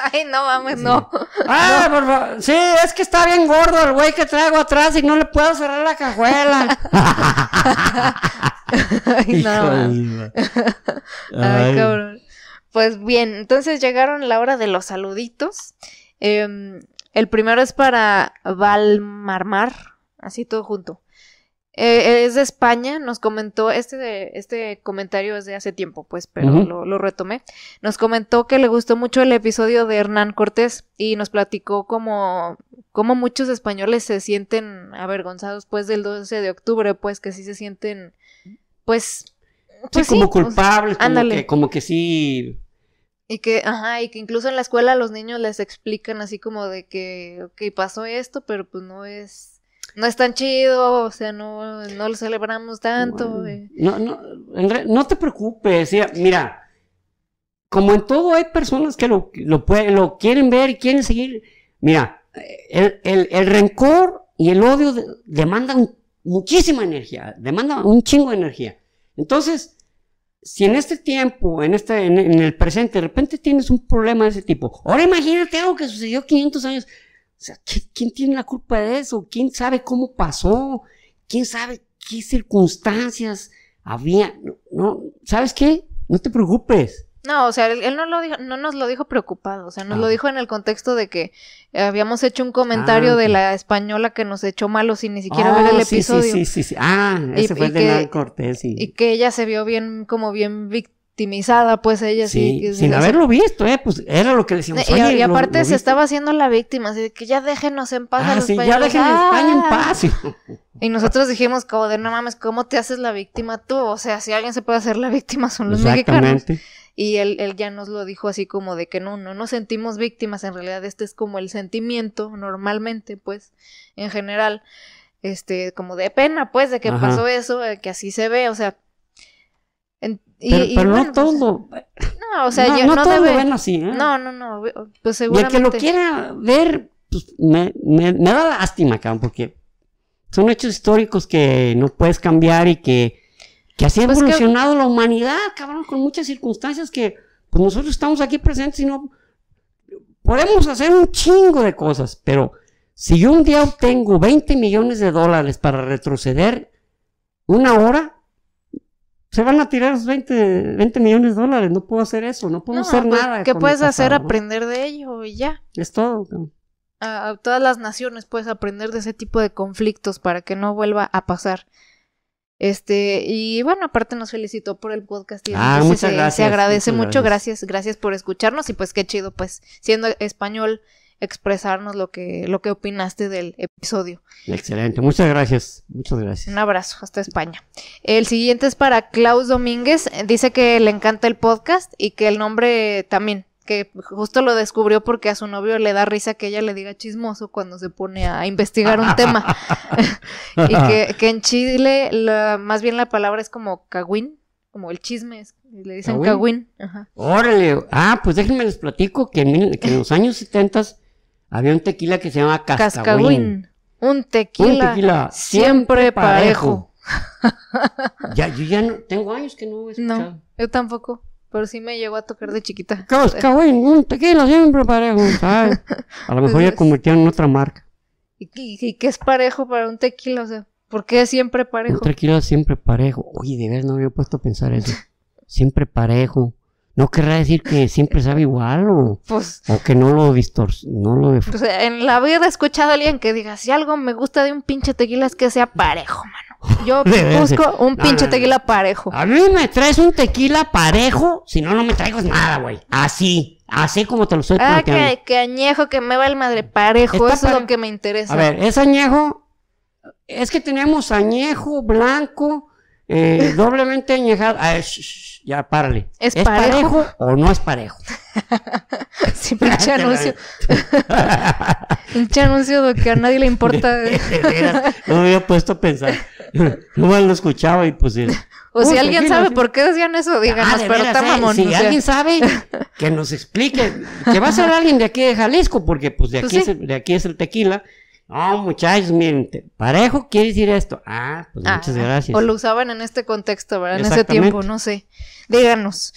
[laughs] Ay, no mames, no. Ah, por favor. Sí, es que está bien gordo el güey que traigo atrás y no le puedo cerrar la cajuela. [laughs] Ay, no. [laughs] Ay, cabrón. Pues bien, entonces llegaron la hora de los saluditos. Em, el primero es para Marmar. así todo junto. Eh, es de España, nos comentó, este, este comentario es de hace tiempo, pues, pero lo, retomé, nos comentó que le gustó mucho el episodio de Hernán Cortés y nos platicó cómo, cómo muchos españoles se sienten avergonzados, pues, del 12 de octubre, pues, que sí se sienten, pues... sí, pues, como pues, culpables, como, que, como que sí... Y que, ajá, y que incluso en la escuela los niños les explican así como de que, ok, pasó esto, pero pues no es no es tan chido, o sea, no, no lo celebramos tanto. Eh. no, no te preocupes, mira, como en todo hay personas que lo, lo, lo quieren ver y quieren seguir. Mira, el, rencor y el odio demandan muchísima energía, demanda un chingo de energía. Entonces, si en este tiempo, en, este, en el presente, de repente tienes un problema de ese tipo, ahora imagínate algo que sucedió 500 años, o sea, ¿quién tiene la culpa de eso? ¿Quién sabe cómo pasó? ¿Quién sabe qué circunstancias había? ¿sabes qué? No te preocupes. No, o sea, él, no, lo no nos lo dijo preocupado, o sea, nos lo ah. dijo en el contexto de que habíamos hecho un comentario ah, de la española que nos echó malo sin ni siquiera ah, ver el sí, episodio. Sí, sí, sí, sí. Ah, ese fue el de la Cortés. Y que ella se vio bien, como bien víctima victimizada, pues ella sí. sin haberlo visto, ¿eh? Pues era lo que le decíamos. Y, aparte se estaba haciendo la víctima, así que ya déjenos en paz a ah, los sí, ya déjenos en paz. Ah. Y nosotros dijimos, como de no mames, ¿cómo te haces la víctima tú? O sea, si alguien se puede hacer la víctima son los mexicanos. Y él, él ya nos lo dijo así como de que no, no nos sentimos víctimas, en realidad este es como el sentimiento normalmente, pues, en general, este, como de pena, pues, de que pasó eso, que así se ve, o sea, pero, no pues, todo. no, todo debe, lo ven así, ¿eh? No, no, no. Pues, el que lo quiera ver, pues me, da lástima, cabrón, porque son hechos históricos que no puedes cambiar y que, así ha pues evolucionado la humanidad, cabrón, con muchas circunstancias que nosotros estamos aquí presentes y no podemos hacer un chingo de cosas, pero si yo un día obtengo 20 millones de dólares para retroceder una hora, se van a tirar 20, 20 millones de dólares, no puedo hacer eso, no puedo hacer pues, nada. ¿Qué puedes hacer? Aprender de ello y ya. Es todo. A, todas las naciones puedes aprender de ese tipo de conflictos para que no vuelva a pasar. Este, y bueno, aparte nos felicitó por el podcast y ah, muchas se, se agradece mucho, gracias, gracias por escucharnos y pues qué chido, pues siendo español expresarnos lo que, lo que opinaste del episodio. Excelente, muchas gracias, muchas gracias. Un abrazo, hasta España. El siguiente es para Klaus Domínguez, dice que le encanta el podcast y que el nombre también, que justo lo descubrió porque a su novio le da risa que ella le diga chismoso cuando se pone a investigar un tema. [laughs] [laughs] y que, en Chile más bien la palabra es como cagüín, como el chisme, le dicen cagüín. Órale, ah, pues déjenme les platico que en, que en los años 70 había un tequila que se llama Cascagüín. Un tequila, siempre parejo. ya, yo ya no, tengo años que no he escuchado. No, yo tampoco. Pero sí me llegó a tocar de chiquita. Cascagüín, un tequila siempre parejo. ¿sabes? A lo mejor ya [laughs] convirtieron en otra marca. ¿Y, qué es parejo para un tequila? O sea, ¿por qué es siempre parejo? Un tequila siempre parejo. Uy, de verdad no había puesto a pensar eso. [laughs] Siempre parejo. ¿No querrá decir que siempre sabe igual o, pues, o que no lo distorsiona? No lo... en la vida he escuchado a alguien que diga, si algo me gusta de un pinche tequila es que sea parejo, mano. Yo [laughs] busco un pinche tequila parejo. A mí me traes un tequila parejo, si no, no me traigo nada, güey. Así, así como te lo estoy Ah, que, que, añejo, que me va el madre parejo, eso es lo que me interesa. A ver, es añejo, es que tenemos añejo blanco, eh, [laughs] doblemente añejado. a ah, ya párale. ¿Es, parejo? o no es parejo? sí, [laughs] pinche [laughs] anuncio. [laughs] pinche anuncio de que a nadie le importa. no me había puesto a pensar. No me lo escuchaba y pues... O si alguien sabe por qué decían eso, díganos, pero está ¿eh? mamón. Si alguien sabe, que nos explique. Que va a ser alguien de aquí de Jalisco, porque pues de, pues aquí, de aquí es el tequila no, muchachos, miren, parejo quiere decir esto. Ah, pues ah, muchas ah, gracias. O lo usaban en este contexto, ¿verdad? En ese tiempo, no sé. Díganos.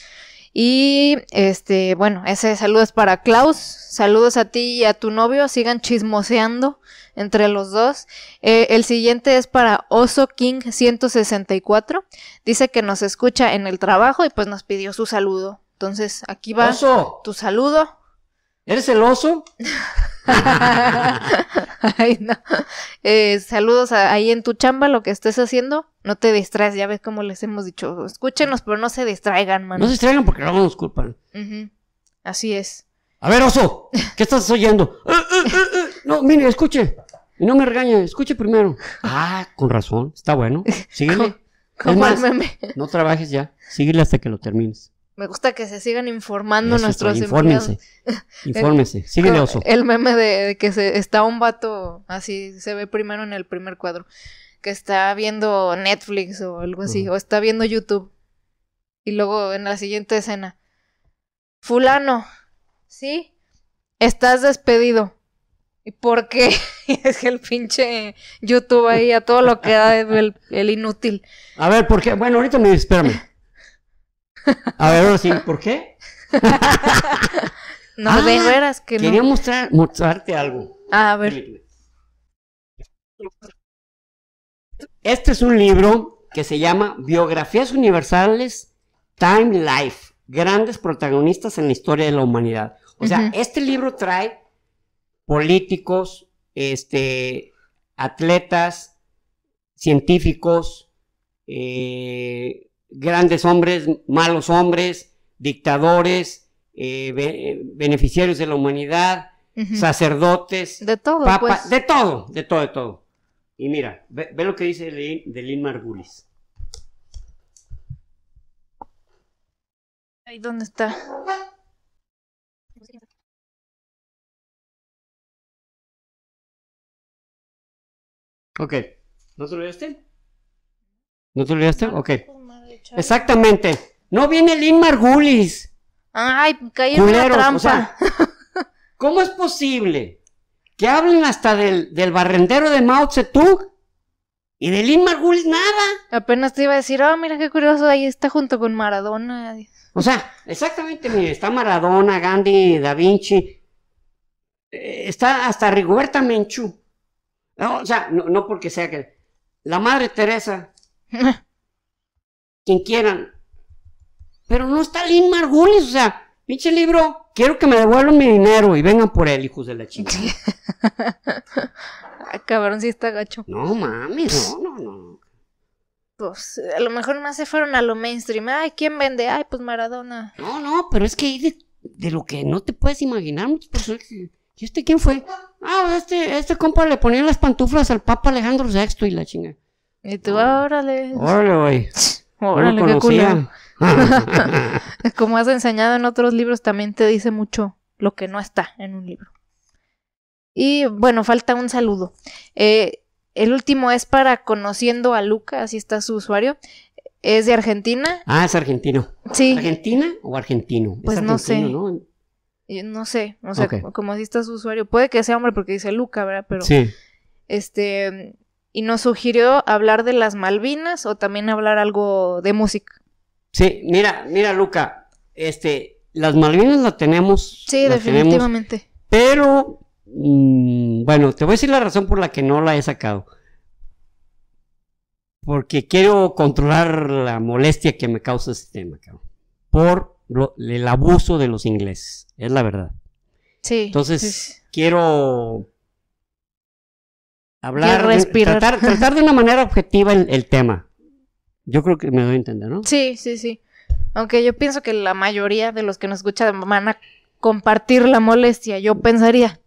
Y este, bueno, ese saludo es para Klaus. Saludos a ti y a tu novio. Sigan chismoseando entre los dos. Eh, el siguiente es para Oso King 164. Dice que nos escucha en el trabajo y pues nos pidió su saludo. Entonces, aquí va tu saludo. ¿Eres oso? [laughs] Ay, no. Eh, saludos ahí en tu chamba, lo que estés haciendo. No te distraes, ya ves cómo les hemos dicho. Escúchenos, pero no se distraigan, mano. No se distraigan porque luego nos culpan. Así es. A ver, oso, ¿qué estás oyendo? [laughs] Eh, eh, no, mire, escuche. Y no me regañe, escuche primero. Ah, con razón, está bueno. [laughs] Síguele. No trabajes ya, síguele hasta que lo termines. Me gusta que se sigan informando nuestros empleados. [laughs] Infórmense, oso. [laughs] El meme de, que se, está un vato, así se ve primero en el primer cuadro, que está viendo Netflix o algo así, o está viendo YouTube. Y luego en la siguiente escena, fulano, ¿sí? Estás despedido. ¿Y por qué? [laughs] es que el pinche YouTube ahí a todo lo que da el, el inútil. A ver, porque, bueno, ahorita me espérame. A ver, sí, ¿por qué? [laughs] no, ah, veras que quería Quería mostrarte algo. a ver. Este es un libro que se llama Biografías Universales Time Life, grandes protagonistas en la historia de la humanidad. O sea, este libro trae políticos, este, atletas, científicos, eh, grandes hombres, malos hombres, dictadores, eh, beneficiarios de la humanidad, sacerdotes, de todo, pues. de todo, de todo, de todo. Y mira, ve, lo que dice de Lin Margulis. Ahí dónde está. Ok. ¿No te olvidaste? ¿No te olvidaste? Ok. Exactamente. No viene Lin Margulis. Ay, caí en trampa. ¿Cómo es posible que hablen hasta del, barrendero de Mao Zedong y de Lin Margulis nada? Apenas te iba a decir, oh, mira qué curioso, ahí está junto con Maradona. O sea, exactamente, mire, está Maradona, Gandhi, Da Vinci, eh, está hasta Rigoberta Menchú. o sea, no, no, porque sea que. La madre Teresa. [laughs] quieran. Pero no está Lynn Margulis, o sea, pinche libro, quiero que me devuelvan mi dinero y vengan por él, hijos de la chinga. [laughs] Ah, cabrón, sí está gacho. No mames, no, no, no. Pues a lo mejor más se fueron a lo mainstream. Ay, ¿quién vende? Ay, pues Maradona. No, no, pero es que de, lo que no te puedes imaginar muchas personas. ¿Y este quién fue? Ah, este, este compa le ponía las pantuflas al Papa Alejandro VI y la chinga. Y tú, órale. Órale, güey. [laughs] [laughs] [laughs] Como has enseñado en otros libros, también te dice mucho lo que no está en un libro. Y bueno, falta un saludo. Eh, el último es para Conociendo a Luca, así está su usuario. Es de Argentina. Ah, es argentino. Sí. ¿Argentina o argentino? Pues no sé. ¿no? sé, o sea, como, así está su usuario. Puede que sea hombre porque dice Luca, ¿verdad? Pero. Sí. Este y nos sugirió hablar de las Malvinas o también hablar algo de música. Sí, mira, mira, Luca, este, las Malvinas las tenemos. Sí, definitivamente. pero, mm, bueno, te voy a decir la razón por la que no la he sacado. Porque quiero controlar la molestia que me causa este tema, cabrón. Por el abuso de los ingleses, es la verdad. Sí. Entonces, quiero hablar, respirar. Tratar, de una manera objetiva el, tema. Yo creo que me doy a entender, ¿no? Sí, sí, sí. Aunque yo pienso que la mayoría de los que nos escuchan van a compartir la molestia, yo pensaría.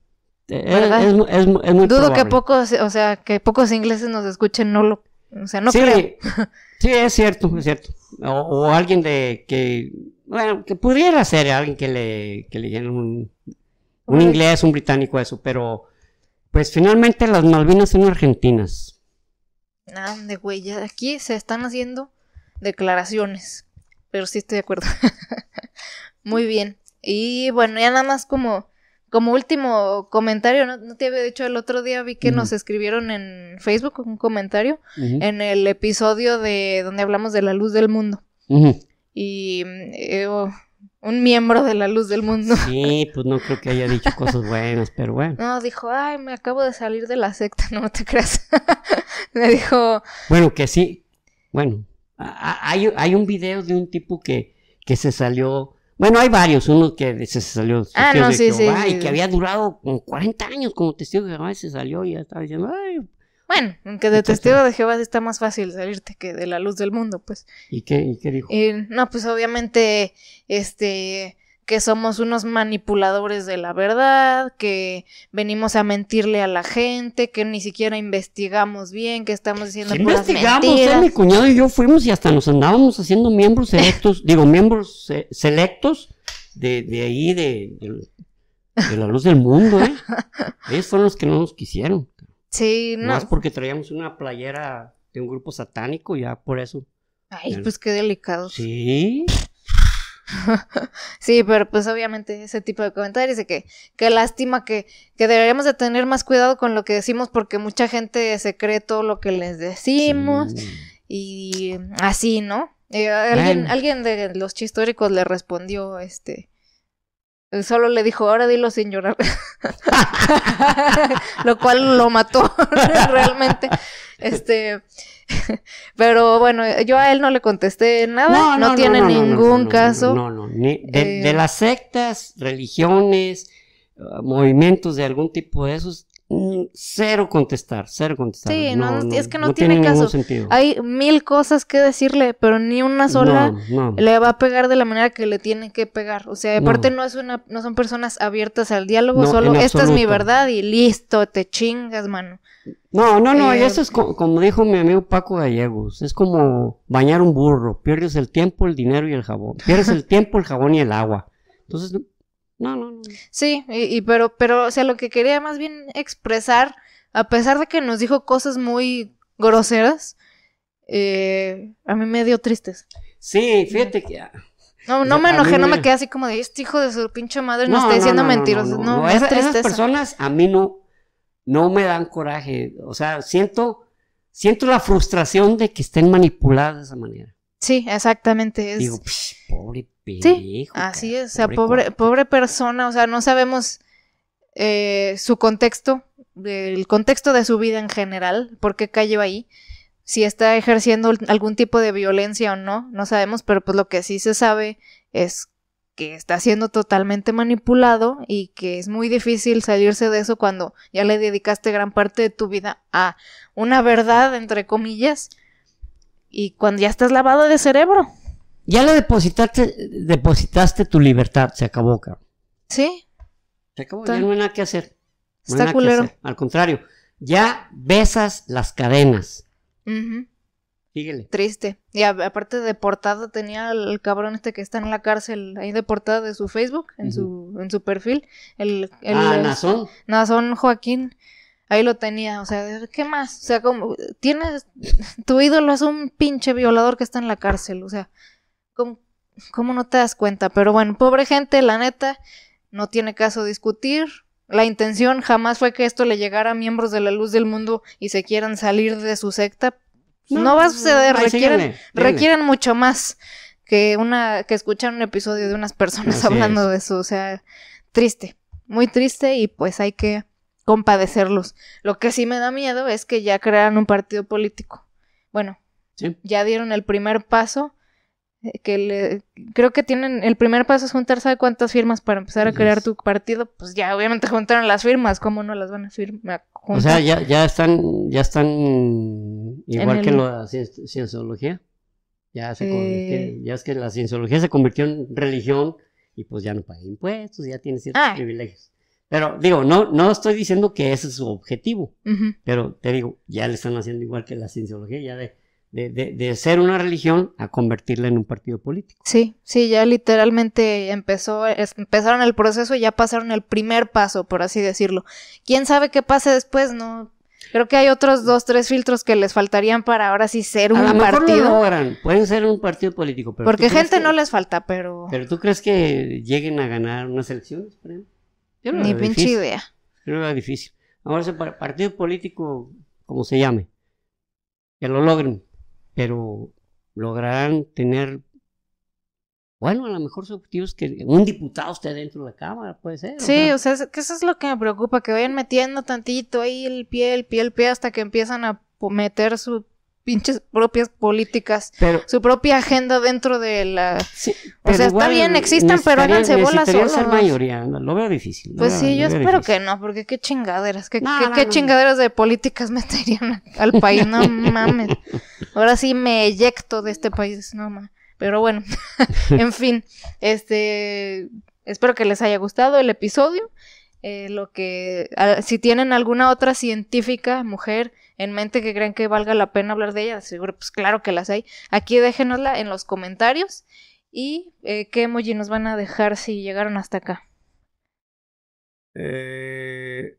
Eh, es, Dudo que pocos, o sea, que pocos ingleses nos escuchen, no lo, o sea, no sí, creo. [laughs] Sí, es cierto, es cierto. O, alguien de que, bueno, que pudiera ser alguien que le, que le un, un inglés, un británico eso, pero pues finalmente las Malvinas son argentinas. Nada, de güey, ya aquí se están haciendo declaraciones. Pero sí estoy de acuerdo. [laughs] Muy bien. Y bueno, ya nada más como, como último comentario, ¿no? te había dicho el otro día, vi que nos escribieron en Facebook un comentario en el episodio de donde hablamos de la luz del mundo. Y eh, oh, un miembro de la luz del mundo. [laughs] Sí, pues no creo que haya dicho cosas buenas, pero bueno. No, dijo, ay, me acabo de salir de la secta, [laughs] no te creas. Me [laughs] dijo... Bueno, que sí. Bueno, hay, un video de un tipo que, que se salió... Bueno, hay varios, uno que se salió ah, no, sí, y que había durado como 40 años como testigo de Jehová y se salió y ya estaba diciendo, ay, bueno, aunque de testigo de Jehová está más fácil salirte que de la luz del mundo, pues. ¿Y qué, y qué dijo? Eh, no, pues obviamente, este, que somos unos manipuladores de la verdad, que venimos a mentirle a la gente, que ni siquiera investigamos bien, que estamos haciendo puras investigamos, eh, mentiras. mi cuñado y yo fuimos y hasta nos andábamos haciendo miembros selectos, [laughs] digo, miembros selectos de, de ahí, de, de, de, la luz del mundo, ¿eh? [laughs] Ellos fueron los que no nos quisieron. Sí, no. Más porque traíamos una playera de un grupo satánico, ya por eso. Ay, pues qué delicado. Sí. [laughs] sí, pero pues obviamente ese tipo de comentarios de que qué lástima que, deberíamos de tener más cuidado con lo que decimos porque mucha gente se cree todo lo que les decimos y así, ¿no? Eh, alguien, alguien de los chistóricos le respondió este Solo le dijo, ahora dilo sin llorar. [laughs] lo cual lo mató [laughs] realmente. Este, [laughs] pero bueno, yo a él no le contesté nada. No, tiene ningún caso. No, no, de, eh, las sectas, religiones, ah, movimientos de algún tipo de esos, Mm, cero contestar, cero contestar. Sí, es que no, tiene, caso. Hay mil cosas que decirle, pero ni una sola le va a pegar de la manera que le tiene que pegar. O sea, aparte no, es una, no son personas abiertas al diálogo, solo esta es mi verdad y listo, te chingas, mano. No, no, no, eh, eso es como dijo mi amigo Paco Gallegos, es como bañar un burro, pierdes el tiempo, el dinero y el jabón, pierdes el [laughs] tiempo, el jabón y el agua. Entonces, no, no, no. Sí, y, pero, pero, o sea, lo que quería más bien expresar, a pesar de que nos dijo cosas muy groseras, eh, a mí me dio tristes. Sí, fíjate que... Ah, no, no me enojé, no me quedé así como de este hijo de su pinche madre no, está diciendo no, no, mentiras. No, personas a mí no, no me dan coraje. O sea, siento, siento la frustración de que estén manipuladas de esa manera. Sí, exactamente. Es... pobre pendejo. Sí, así es, o sea, pobre, pobre, persona, o sea, no sabemos eh, su contexto, el contexto de su vida en general, por qué cayó ahí, si está ejerciendo algún tipo de violencia o no, no sabemos, pero pues lo que sí se sabe es que está siendo totalmente manipulado y que es muy difícil salirse de eso cuando ya le dedicaste gran parte de tu vida a una verdad, entre comillas, y cuando ya estás lavado de cerebro. Ya le depositaste, depositaste tu libertad, se acabó, cabrón. Sí. Se acabó, ya no hay nada que hacer. Está culero. Al contrario, ya besas las cadenas. Triste. Y aparte de portada tenía el cabrón este que está en la cárcel, ahí de portada de su Facebook, en, su, en su perfil. El, el, ah, Nazón. Nazón Joaquín. Ahí lo tenía, o sea, ¿qué más? O sea, como tienes [laughs] tu ídolo es un pinche violador que está en la cárcel, o sea, ¿cómo, no te das cuenta? Pero bueno, pobre gente, la neta no tiene caso discutir. La intención jamás fue que esto le llegara a miembros de la luz del mundo y se quieran salir de su secta. No, va a suceder, requieren, mucho más que una que escuchar un episodio de unas personas [laughs] hablando de eso, o sea, triste, muy triste y pues hay que compadecerlos. Lo que sí me da miedo es que ya crearan un partido político. Bueno, ya dieron el primer paso. Eh, que creo que tienen el primer paso es juntar, ¿sabe cuántas firmas para empezar a crear tu partido? Pues ya obviamente juntaron las firmas, ¿cómo no las van a firmar? O sea, ya, están, ya están igual que en la cienciología. Eh. Ya, es que la cienciología se convirtió en religión y pues ya no paga impuestos, ya tiene ciertos ah. privilegios. Pero digo, no, no estoy diciendo que ese es su objetivo, pero te digo, ya le están haciendo igual que la cienciología, ya de, de, de, ser una religión a convertirla en un partido político. Sí, sí, ya literalmente empezó, empezaron el proceso y ya pasaron el primer paso, por así decirlo. ¿Quién sabe qué pase después? No, Creo que hay otros dos, tres filtros que les faltarían para ahora sí ser un partido. pueden ser un partido político, pero. Porque gente no les falta, pero. Pero tú crees que lleguen a ganar unas elecciones, por ejemplo? Ni pinche idea. Pero era difícil. Ahora ese partido político, como se llame, que lo logren, pero lograrán tener, bueno, a lo mejor su objetivo que un diputado esté dentro de la Cámara, puede ser. Sí, o sea, o sea que eso es lo que me preocupa, que vayan metiendo tantito ahí el pie, el pie, el pie, hasta que empiezan a meter su pinches propias políticas, su propia agenda dentro de la... o sea, está bien, existen... pero háganse bolas solos. ser lo veo difícil. pues sí, yo espero que no, porque qué chingaderas, qué, chingaderas de políticas [laughs] meterían al país, no [laughs] mames. Ahora sí me eyecto de este país, no mames. Pero bueno, [laughs] en fin, este... Espero que les haya gustado el episodio. Eh, lo que... si tienen alguna otra científica, mujer en mente que crean que valga la pena hablar de ellas, seguro, pues claro que las hay. Aquí déjenosla en los comentarios y eh, qué emoji nos van a dejar si llegaron hasta acá. Eh,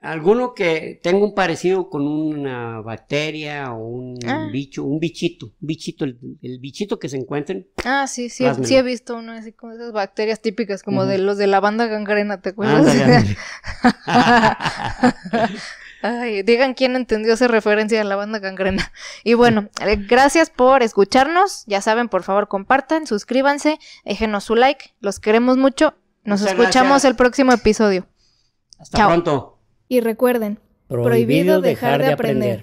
alguno que tenga un parecido con una bacteria o un ah. bicho, un bichito, bichito, el, bichito que se encuentren. Ah, sí, sí, sí he visto uno así como esas bacterias típicas, como de los de la banda gangrena, ¿te acuerdas? [laughs] [laughs] Ay, digan quién entendió esa referencia a la banda gangrena. Y bueno, eh, gracias por escucharnos. Ya saben, por favor, compartan, suscríbanse, déjenos su like. Los queremos mucho. Nos escuchamos el próximo episodio. Hasta pronto. Y recuerden, prohibido, dejar, de aprender.